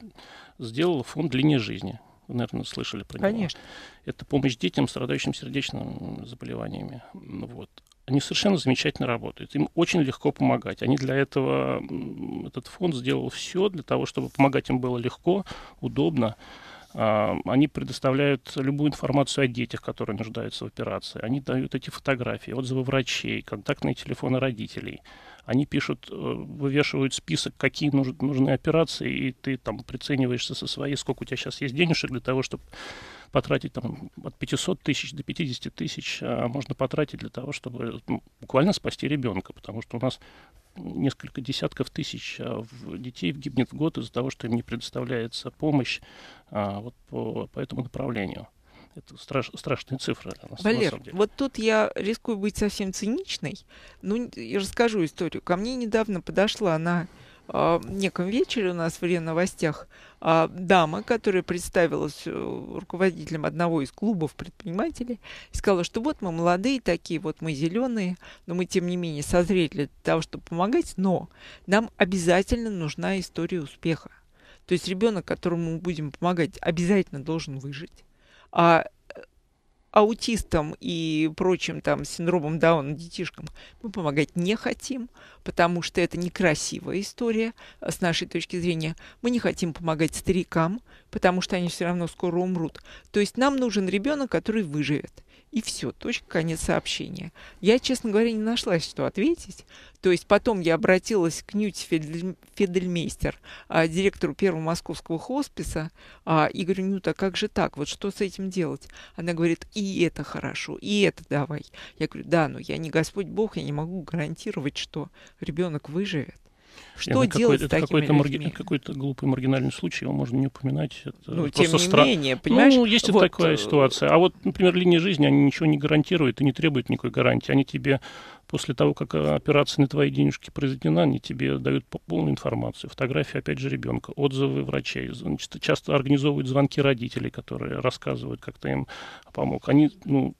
S3: сделала фонд «Линия жизни». Вы, наверное, слышали про него. Конечно. Это помощь детям, страдающим сердечными заболеваниями. Вот. Они совершенно замечательно работают. Им очень легко помогать. Они для этого, этот фонд сделал все для того, чтобы помогать им было легко, удобно. А, они предоставляют любую информацию о детях, которые нуждаются в операции. Они дают эти фотографии, отзывы врачей, контактные телефоны родителей. Они пишут, э, вывешивают список, какие нужны операции, и ты там прицениваешься со своей, сколько у тебя сейчас есть денежек для того, чтобы потратить там от 500 тысяч до 50 тысяч а можно потратить для того, чтобы ну, буквально спасти ребенка, потому что у нас несколько десятков тысяч а, детей гибнет в год из-за того, что им не предоставляется помощь а, вот по, по этому направлению. Это страш, страшные цифры. На, Валер, на вот тут
S1: я рискую быть совсем циничной, но ну, расскажу историю. Ко мне недавно подошла на а, неком вечере у нас в РИА Новостях э, дама, которая представилась э, руководителем одного из клубов предпринимателей, сказала, что вот мы молодые такие, вот мы зеленые, но мы тем не менее созрели для того, чтобы помогать, но нам обязательно нужна история успеха. То есть ребенок, которому мы будем помогать, обязательно должен выжить. А э, аутистам и прочим там синдромом Дауна детишкам мы помогать не хотим потому что это некрасивая история э, с нашей точки зрения. Мы не хотим помогать старикам, потому что они все равно скоро умрут. То есть нам нужен ребенок, который выживет. И все, точка, конец сообщения. Я, честно говоря, не нашла, что ответить. То есть потом я обратилась к Ньюте Федельмейстер, а, директору Первого Московского хосписа, а, и говорю, Нюта, а как же так? Вот что с этим делать? Она говорит, и это хорошо, и это давай. Я говорю, да, но я не Господь Бог, я не могу гарантировать, что ребенок выживет. Ну, Что Я, делать какой, с такими какой-то Марги, какой-то глупый маргинальный случай, его можно
S3: не упоминать. Это ну, тем не стра... менее, понимаешь? Ну, есть вот... такая э, ситуация. А вот, например, линия жизни, они ничего не гарантируют и не требуют никакой гарантии. Они тебе после того, как э, операция на твои денежки произведена, они тебе дают полную информацию, фотографии, опять же, ребенка, отзывы врачей. Значит, часто организовывают звонки родителей, которые рассказывают, как ты им помог. Они, ну,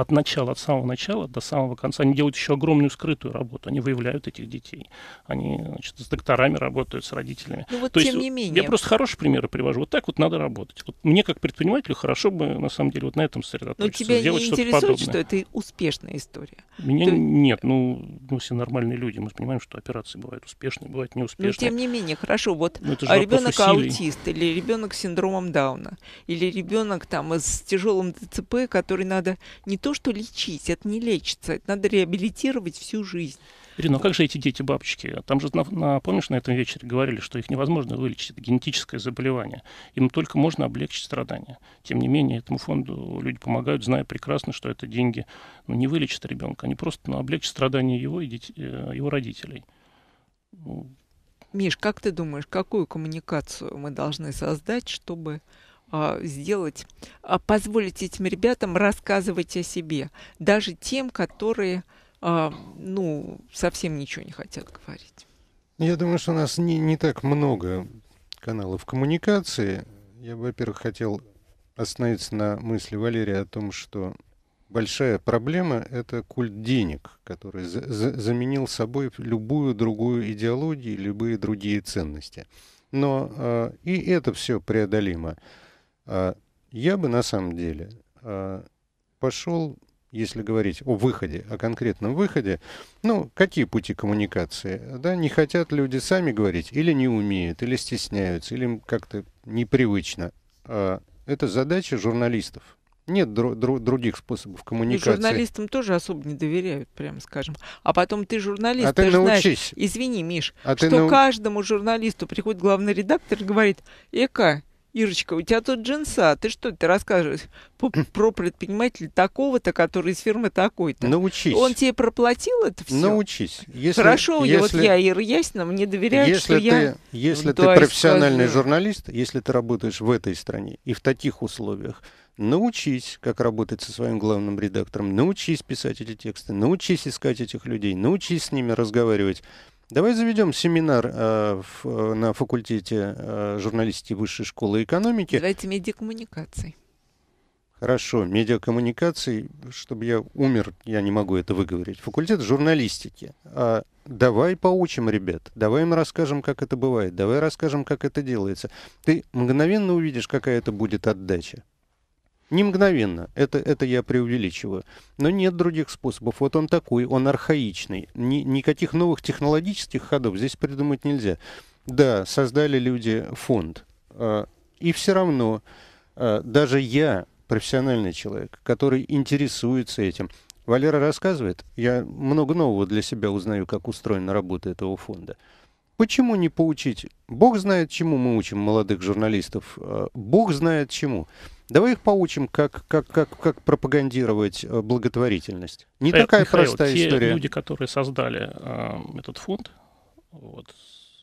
S3: от начала, от самого начала до самого конца. Они делают еще огромную скрытую работу. Они выявляют этих детей. Они значит, с докторами работают, с родителями. Ну, вот То тем есть, не менее. Я просто хорошие примеры привожу. Вот так вот надо работать. Вот мне, как предпринимателю, хорошо бы, на самом деле, вот на этом сосредоточиться. Но тебя сделать не интересует, подобное. что
S1: это успешная история? Меня Ты... нет.
S3: Ну, мы ну, все нормальные люди. Мы понимаем, что операции бывают успешные, бывают ну, неуспешные. Но тем не менее, хорошо. Вот а ну, ребенок аутист
S1: или ребенок с синдромом Дауна или ребенок там с тяжелым ДЦП, который надо не то то, что лечить, это не лечится, это надо реабилитировать всю жизнь. Ирина, а как же эти
S3: дети бабочки? Там же, на, помнишь, на этом вечере говорили, что их невозможно вылечить, это генетическое заболевание. Им только можно облегчить страдания. Тем не менее, этому фонду люди помогают, зная прекрасно, что это деньги ну, не вылечат ребенка, они просто ну, облегчат страдания его и деть, э, его родителей.
S1: Ну. Миш, как ты думаешь, какую коммуникацию мы должны создать, чтобы а, сделать, а, позволить этим ребятам рассказывать о себе, даже тем, которые, а, ну, совсем ничего не хотят говорить.
S2: Ну, я думаю, что у нас не, не так много каналов коммуникации. Я, во-первых, хотел остановиться на мысли Валерия о том, что большая проблема – это культ денег, который за за заменил собой любую другую идеологию, любые другие ценности. Но э, и это все преодолимо. А, я бы на самом деле а, пошел, если говорить о выходе, о конкретном выходе, ну, какие пути коммуникации, да, не хотят люди сами говорить, или не умеют, или стесняются, или как-то непривычно. А, это задача журналистов. Нет дру- дру- других способов ну, коммуникации. И журналистам
S1: тоже особо не доверяют, прямо скажем. А потом ты журналист, а ты, ты научись. знаешь, извини, Миш, а что нау... каждому журналисту приходит главный редактор и говорит, Эка, Ирочка, у тебя тут джинса, а ты что ты рассказываешь хм. про предпринимателя такого-то, который из фирмы такой-то? Научись. Он тебе проплатил это
S2: все? Научись. Если, Хорошо,
S1: если, вот я, Ира Ясина, мне доверяют, если что ты, я... Если ты профессиональный скажу.
S2: журналист, если ты работаешь в этой стране и в таких условиях, научись, как работать со своим главным редактором, научись писать эти тексты, научись искать этих людей, научись с ними разговаривать. Давай заведем семинар э, в, э, на факультете э, журналистики Высшей школы экономики.
S1: Давайте медиакоммуникаций.
S2: Хорошо, медиакоммуникаций, чтобы я умер, я не могу это выговорить. Факультет журналистики. А давай поучим ребят, давай им расскажем, как это бывает, давай расскажем, как это делается. Ты мгновенно увидишь, какая это будет отдача. Не мгновенно, это, это я преувеличиваю. Но нет других способов. Вот он такой, он архаичный. Ни, никаких новых технологических ходов здесь придумать нельзя. Да, создали люди фонд. А, и все равно, а, даже я, профессиональный человек, который интересуется этим, Валера рассказывает, я много нового для себя узнаю, как устроена работа этого фонда. Почему не поучить? Бог знает, чему мы учим молодых журналистов. А, Бог знает, чему. Давай их поучим, как, как, как, как пропагандировать э, благотворительность. Не Михаил, э, такая Михаил, простая те история. люди,
S3: которые создали э, этот фонд, вот,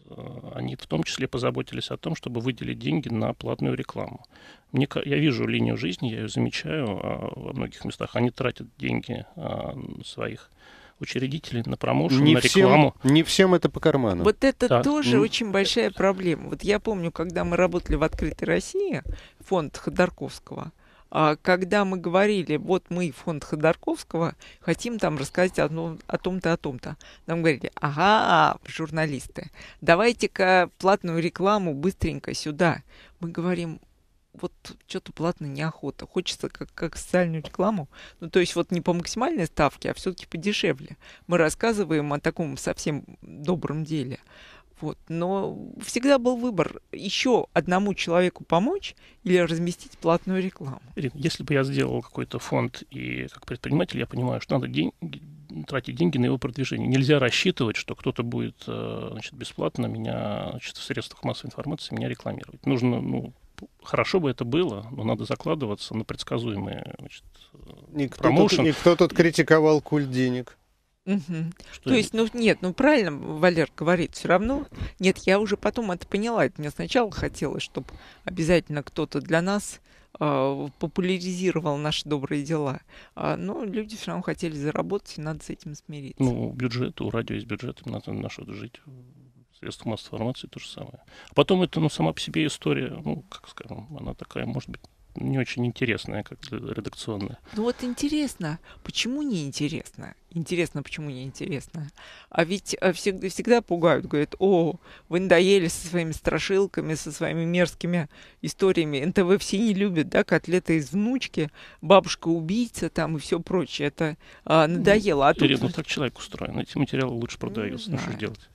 S3: э, они в том числе позаботились о том, чтобы выделить деньги на платную рекламу. Мне, я вижу линию жизни, я ее замечаю а во многих местах. Они тратят деньги а, своих учредителей на промоушен, не на рекламу.
S2: Всем, не всем это по карману. Вот это да. тоже ну,
S1: очень большая проблема. Вот я помню, когда мы работали в «Открытой России», фонд Ходорковского, а, когда мы говорили, вот мы, фонд Ходорковского, хотим там рассказать о, о том-то, о том-то. Нам говорили, ага, журналисты, давайте-ка платную рекламу быстренько сюда. Мы говорим, вот что-то платно неохота. Хочется как, как социальную рекламу. Ну, то есть вот не по максимальной ставке, а все-таки подешевле. Мы рассказываем о таком совсем добром деле. Вот. Но всегда был выбор еще одному человеку помочь или разместить платную рекламу. Ирина, если бы я сделал какой-то фонд, и
S3: как предприниматель я понимаю, что надо день, тратить деньги на его продвижение. Нельзя рассчитывать, что кто-то будет э, значит, бесплатно меня значит, в средствах массовой информации меня рекламировать. Нужно ну, хорошо бы это было, но надо закладываться на предсказуемые значит, никто
S1: промоушен. Тут,
S2: никто тут критиковал культ денег.
S1: Угу. Что То есть, ну нет, ну правильно Валер говорит, все равно. Нет, я уже потом это поняла. Это мне сначала хотелось, чтобы обязательно кто-то для нас э, популяризировал наши добрые дела. А, но люди все равно хотели заработать, и надо с этим смириться.
S3: Ну, бюджет, у радио есть бюджет, им надо на что-то жить средствах массовой информации то же самое. А потом это, ну, сама по себе история, ну, как скажем, она такая, может быть, не очень интересная, как редакционная.
S1: Ну вот интересно, почему не интересно? Интересно, почему не интересно? А ведь э, всегда, всегда пугают, говорят, о, вы надоели со своими страшилками, со своими мерзкими историями. НТВ все не любят, да, котлеты из внучки, бабушка-убийца там и все прочее. Это а, ну, надоело. А Ирина, ну так человек устроен, эти материалы лучше ну, продаются, ну, ну что
S2: делать?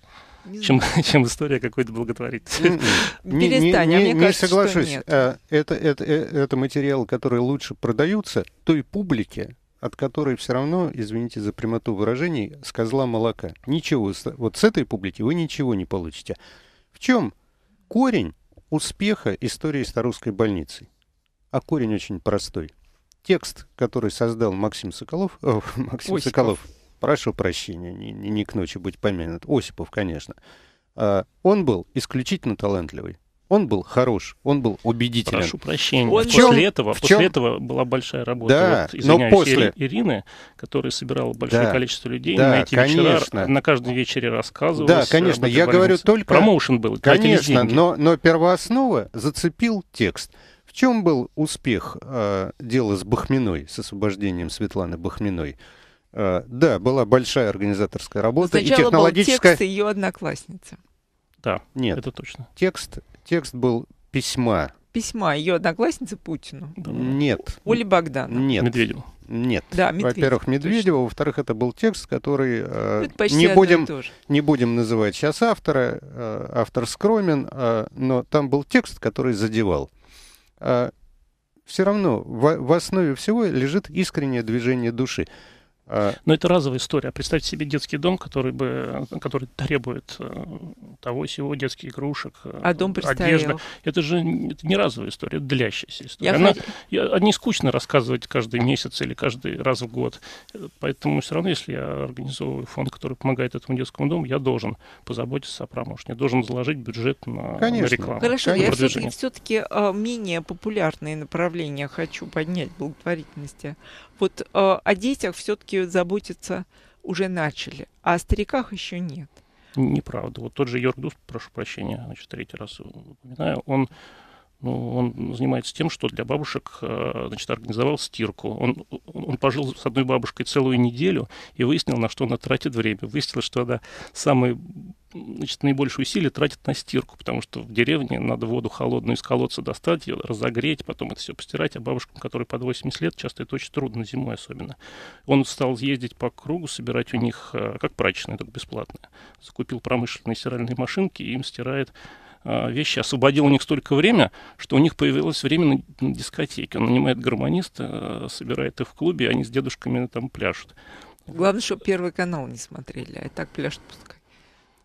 S2: чем, чем история какой-то благотворительности. М-м. Перестань, а не, а мне не кажется, соглашусь. Что нет. Э, это, это, э, это материалы, которые лучше продаются той публике, от которой все равно, извините за прямоту выражений, с козла молока. Ничего, вот с этой публики вы ничего не получите. В чем корень успеха истории Старусской больницы? А корень очень простой. Текст, который создал Максим Соколов, э, Максим Осипов. Соколов, прошу прощения, не, не, не к ночи быть помянут, Осипов, конечно. А, он был исключительно талантливый. Он был хорош, он был убедителен. Прошу прощения. Он... После, чем, после этого, чем... после
S3: этого была большая работа. Да, вот, но после Ирины, которая собирала большое да, количество людей да, на эти конечно. вечера, на каждом вечере рассказывала. Да, конечно. Я говорю только промоушен был. Конечно, но
S2: но первооснова зацепил текст. В чем был успех э, дела с Бахминой, с освобождением Светланы Бахминой? Э, да, была большая организаторская работа. Сначала и технологическая... был текст
S1: ее одноклассницы.
S2: Да, нет, это точно. Текст, текст был письма.
S1: Письма ее одноклассницы Путину.
S2: Нет. Оле Богдана. Нет. Медведеву. Нет. Да, Медведев, Во-первых, Медведева, во-вторых, это был текст, который э, ну, не, будем, не будем называть сейчас автора, э, автор скромен, э, но там был текст, который задевал. все равно в основе всего лежит искреннее движение души. А, Но это разовая история. Представьте себе
S3: детский дом, который, бы, который требует э, того сего детских игрушек, э, а дом одежда. Это же это не разовая история, это длящаяся история. Я Она, я, а не скучно рассказывать каждый месяц или каждый раз в год. Поэтому все равно, если я организовываю фонд, который помогает этому детскому дому, я должен позаботиться о промоушене, должен заложить бюджет на, Конечно. на рекламу. Хорошо, на я
S1: все-таки э, менее популярные направления хочу поднять благотворительности. Вот э, о детях все-таки заботиться уже начали, а о стариках еще нет.
S3: Неправда. Вот тот же Йорк Дус, прошу прощения, значит, третий раз упоминаю, он ну, он занимается тем, что для бабушек э, значит, организовал стирку. Он, он пожил с одной бабушкой целую неделю и выяснил, на что она тратит время. Выяснилось, что она самые значит, наибольшие усилия тратит на стирку, потому что в деревне надо воду холодную из колодца достать, ее разогреть, потом это все постирать, а бабушкам, которые под 80 лет, часто это очень трудно, зимой особенно. Он стал ездить по кругу, собирать у них, э, как прачечные, только бесплатно. Закупил промышленные стиральные машинки и им стирает Э, вещи, освободил у них столько время, что у них появилось время на, на дискотеке. Он нанимает гармониста, э, собирает их в клубе, и они с дедушками там пляшут. Главное, чтобы первый канал не смотрели, а и так пляшут пускай.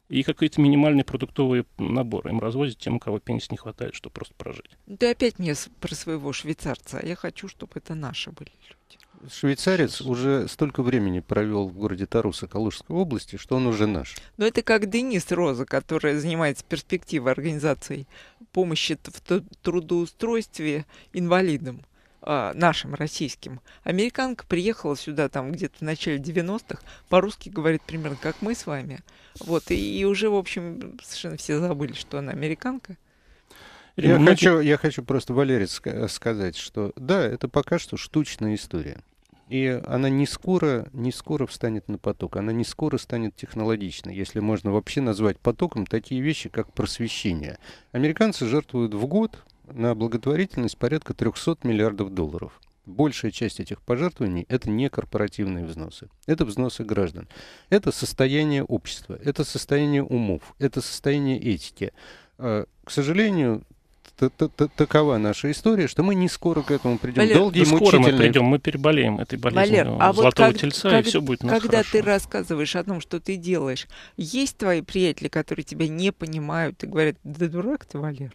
S3: И какие-то минимальные продуктовые наборы им развозят тем, у кого пенсии не хватает, чтобы просто прожить.
S1: Ну, ты опять мне про своего швейцарца. А я хочу, чтобы это наши были люди
S2: швейцарец уже столько времени провел в городе Таруса Калужской области, что он уже наш.
S1: Но это как Денис Роза, который занимается перспективой организации помощи в трудоустройстве инвалидам а, нашим российским. Американка приехала сюда там где-то в начале 90-х, по-русски говорит примерно как мы с вами. Вот, и, и уже, в общем, совершенно все забыли, что она американка.
S2: Я, Многие... хочу, я хочу просто Валерий сказать, что да, это пока что штучная история. И она не скоро, не скоро встанет на поток, она не скоро станет технологичной, если можно вообще назвать потоком такие вещи, как просвещение. Американцы жертвуют в год на благотворительность порядка 300 миллиардов долларов. Большая часть этих пожертвований – это не корпоративные взносы. Это взносы граждан. Это состояние общества, это состояние умов, это состояние этики. А, к сожалению, такова наша история, что мы не скоро к этому придем. Валер, Долгие, ну, скоро мучительные... мы придем, мы переболеем этой болезнью Валер, а золотого вот как, тельца, как, и все будет у ну, нас Когда
S1: хорошо. ты рассказываешь о том, что ты делаешь, есть твои приятели, которые тебя не понимают и говорят, да дурак ты, Валер?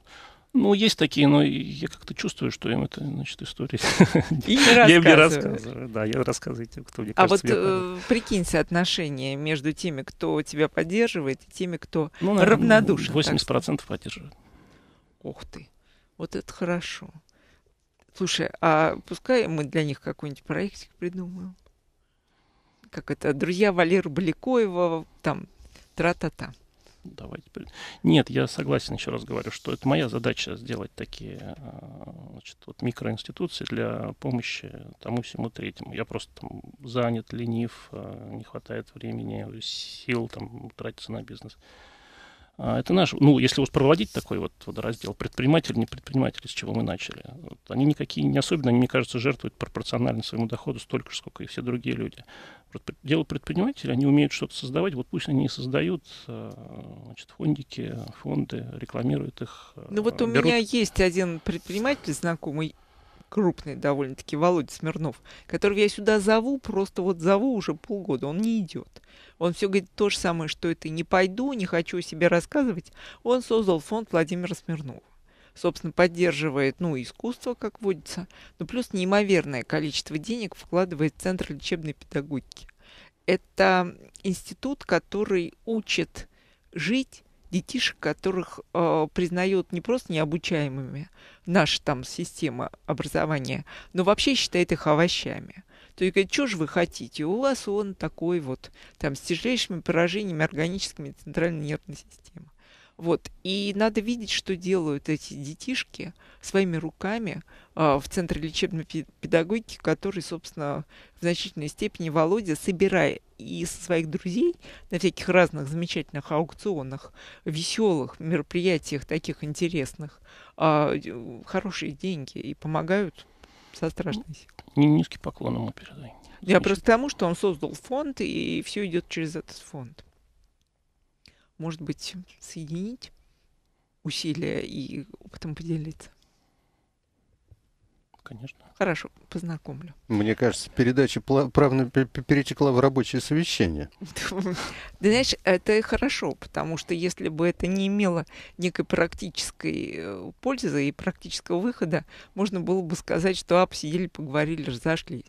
S1: Ну, есть такие, но я как-то чувствую, что им это, значит, история. я им не рассказываю.
S3: Да, я рассказываю
S1: тем, кто мне а кажется. А вот э, прикинься отношения между теми, кто тебя поддерживает, и теми, кто ну, равнодушен. 80% процентов поддерживает. Ух ты. Вот это хорошо. Слушай, а пускай мы для них какой-нибудь проектик придумаем. Как это, друзья Валера Баликоева, там, тра-та-та. Давайте.
S3: Нет, я согласен, еще раз говорю, что это моя задача сделать такие а, значит, вот микроинституции для помощи тому всему третьему. Я просто там, занят, ленив, а, не хватает времени, сил там тратиться на бизнес. А, это наш, ну, если вот проводить такой вот раздел предприниматель, не предприниматель, с чего мы начали. Вот, они никакие, не особенно, они, мне кажется, жертвуют пропорционально своему доходу столько же, сколько и все другие люди. Дело предпринимателя, они умеют что-то создавать, вот пусть они и создают а, значит, фондики, фонды, рекламируют их. Ну вот а, у берут... меня
S1: есть один предприниматель знакомый, крупный довольно-таки Володя Смирнов, которого я сюда зову, просто вот зову уже полгода, он не идет. Он все говорит то же самое, что это «не пойду, не хочу о себе рассказывать». Он создал фонд Владимира Смирнова собственно, поддерживает, ну, искусство, как водится, но плюс неимоверное количество денег вкладывает в Центр лечебной педагогики. Это институт, который учит жить детишек, которых э, признает не просто необучаемыми наша там система образования, но вообще считает их овощами. То есть, говорит, что же вы хотите? У вас он такой вот, там, с тяжелейшими поражениями органическими центральной нервной системы. Вот. И надо видеть, что делают эти детишки своими руками а, в Центре лечебной педагогики, который, собственно, в значительной степени Володя, собирая и со своих друзей на всяких разных замечательных аукционах, веселых мероприятиях, таких интересных, а, хорошие деньги и помогают со страшной силой.
S3: Низкий поклон ему передай. Я
S1: просто к тому, что он создал фонд, и все идет через этот фонд может быть, соединить усилия и опытом поделиться? Конечно. Хорошо, познакомлю.
S2: Мне кажется, передача правно перетекла в рабочее совещание.
S1: Ты знаешь, это хорошо, потому что если бы это не имело некой практической э, пользы и практического выхода, можно было бы сказать, что «А, обсидели, поговорили, зашли.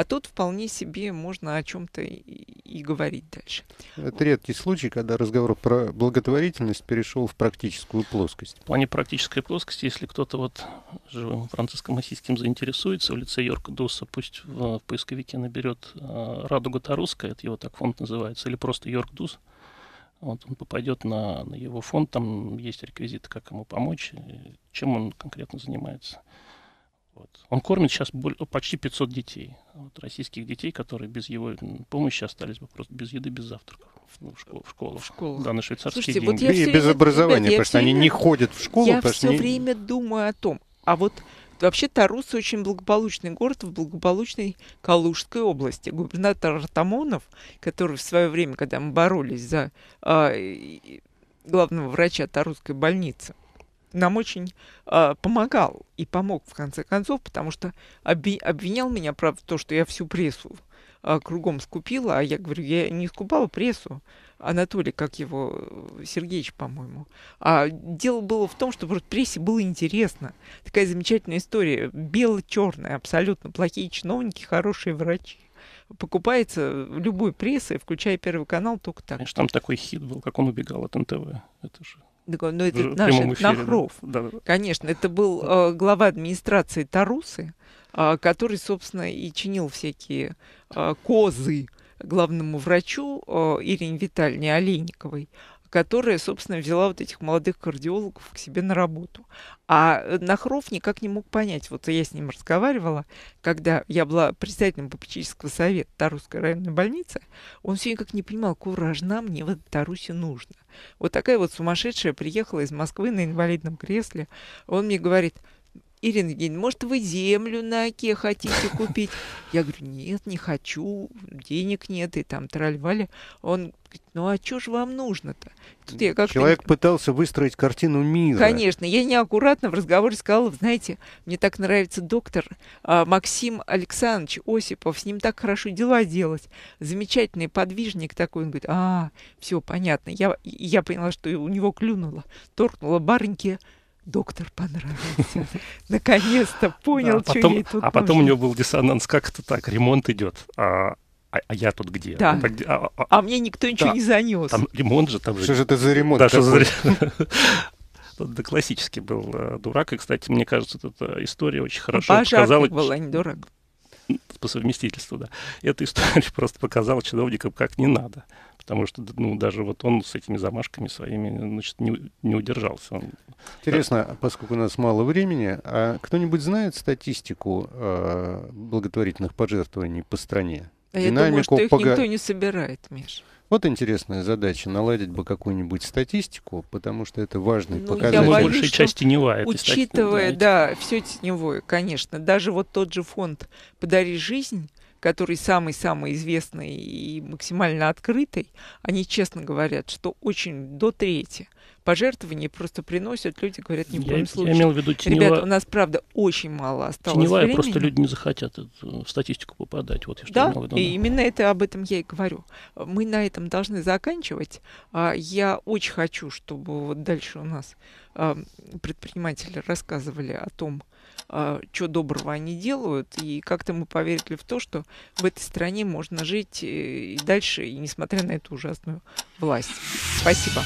S1: А тут вполне себе можно о чем-то и, и говорить дальше. Это
S2: редкий случай, когда разговор про благотворительность перешел в практическую плоскость.
S1: В плане практической плоскости, если кто-то вот
S3: живым Франциском Осийским заинтересуется в лице Йорка Дуса, пусть в поисковике наберет э, «Радуга Тарусская», это его так фонд называется, или просто «Йорк Дус», вот он попадет на, на его фонд, там есть реквизиты, как ему помочь, э, чем он конкретно занимается. Вот. Он кормит сейчас почти 500 детей, вот, российских детей, которые без его помощи остались бы просто без еды, без завтраков ну, в, школу. в школах. В школах. Да, на швейцарские
S2: Слушайте, деньги. Вот я и без время, образования, ребят, потому что время, они не ходят в школу. Я все не... время
S1: думаю о том, а вот Вообще Тарусы очень благополучный город в благополучной Калужской области. Губернатор Артамонов, который в свое время, когда мы боролись за э, главного врача Тарусской больницы, нам очень э, помогал и помог в конце концов, потому что оби- обвинял меня, правда, в то, что я всю прессу э, кругом скупила, а я говорю, я не скупала прессу, Анатолий, как его, э, Сергеевич, по-моему. А дело было в том, что просто прессе было интересно. Такая замечательная история. Бело-черная, абсолютно. Плохие чиновники, хорошие врачи покупается любой прессой, включая Первый канал, только так. Конечно, там
S3: такой хит был, как он убегал от НТВ. Это же
S1: такой, ну, это наш Нахров. да. Конечно, это был э, глава администрации Тарусы, э, который, собственно, и чинил всякие э, козы главному врачу э, Ирине Витальевне Олейниковой которая, собственно, взяла вот этих молодых кардиологов к себе на работу. А э, Нахров никак не мог понять, вот я с ним разговаривала, когда я была председателем попечительского совета Тарусской районной больницы, он все никак не понимал, какую рожна мне в Тарусе нужно. Вот такая вот сумасшедшая приехала из Москвы на инвалидном кресле, он мне говорит – Ирина Евгеньевна, может, вы землю на оке хотите купить? Я говорю, нет, не хочу, денег нет, и там тральвали. Он говорит, ну а что же вам нужно-то? Тут я как Человек
S2: пытался выстроить картину мира. Конечно,
S1: я неаккуратно в разговоре сказала, знаете, мне так нравится доктор а, Максим Александрович Осипов, с ним так хорошо дела делать. Замечательный подвижник такой, он говорит, а, все понятно. Я, я поняла, что у него клюнуло, торкнуло бареньки доктор понравился. Наконец-то понял, да, что ей тут А потом нужно. у него
S3: был диссонанс, как это так, ремонт идет, а, а, а я тут где? Да. Так, а, а, а мне никто ничего да. не занес. Там ремонт же, там же... Что же это за ремонт? Да, что за... Да, классический был э, дурак. И, кстати, мне кажется, эта история очень ну, хорошо показала... был, а не дурак. По совместительству, да. Эта история просто показала чиновникам, как не надо потому что ну, даже вот он с этими замашками своими значит, не, не удержался. Он... Интересно,
S2: поскольку у нас мало времени, а кто-нибудь знает статистику э, благотворительных пожертвований по стране? А я думаю, что их пога... никто не
S1: собирает, Миш.
S2: Вот интересная задача наладить бы какую-нибудь статистику, потому что это важный ну, показатель. Я боюсь, большей части теневая. Учитывая,
S1: да, все теневое, конечно. Даже вот тот же фонд «Подари жизнь», который самый-самый известный и максимально открытый, они честно говорят, что очень до трети пожертвований просто приносят, люди говорят, ни в коем я, случае. Я имел в виду Тенева... Ребята, у нас, правда, очень мало осталось Теневая времени. просто люди
S3: не захотят э, в статистику попадать. Вот что. да, и
S1: именно это об этом я и говорю. Мы на этом должны заканчивать. А, я очень хочу, чтобы вот дальше у нас а, предприниматели рассказывали о том, а, что доброго они делают. И как-то мы поверили в то, что в этой стране можно жить э, и дальше, и несмотря на эту ужасную власть. Спасибо.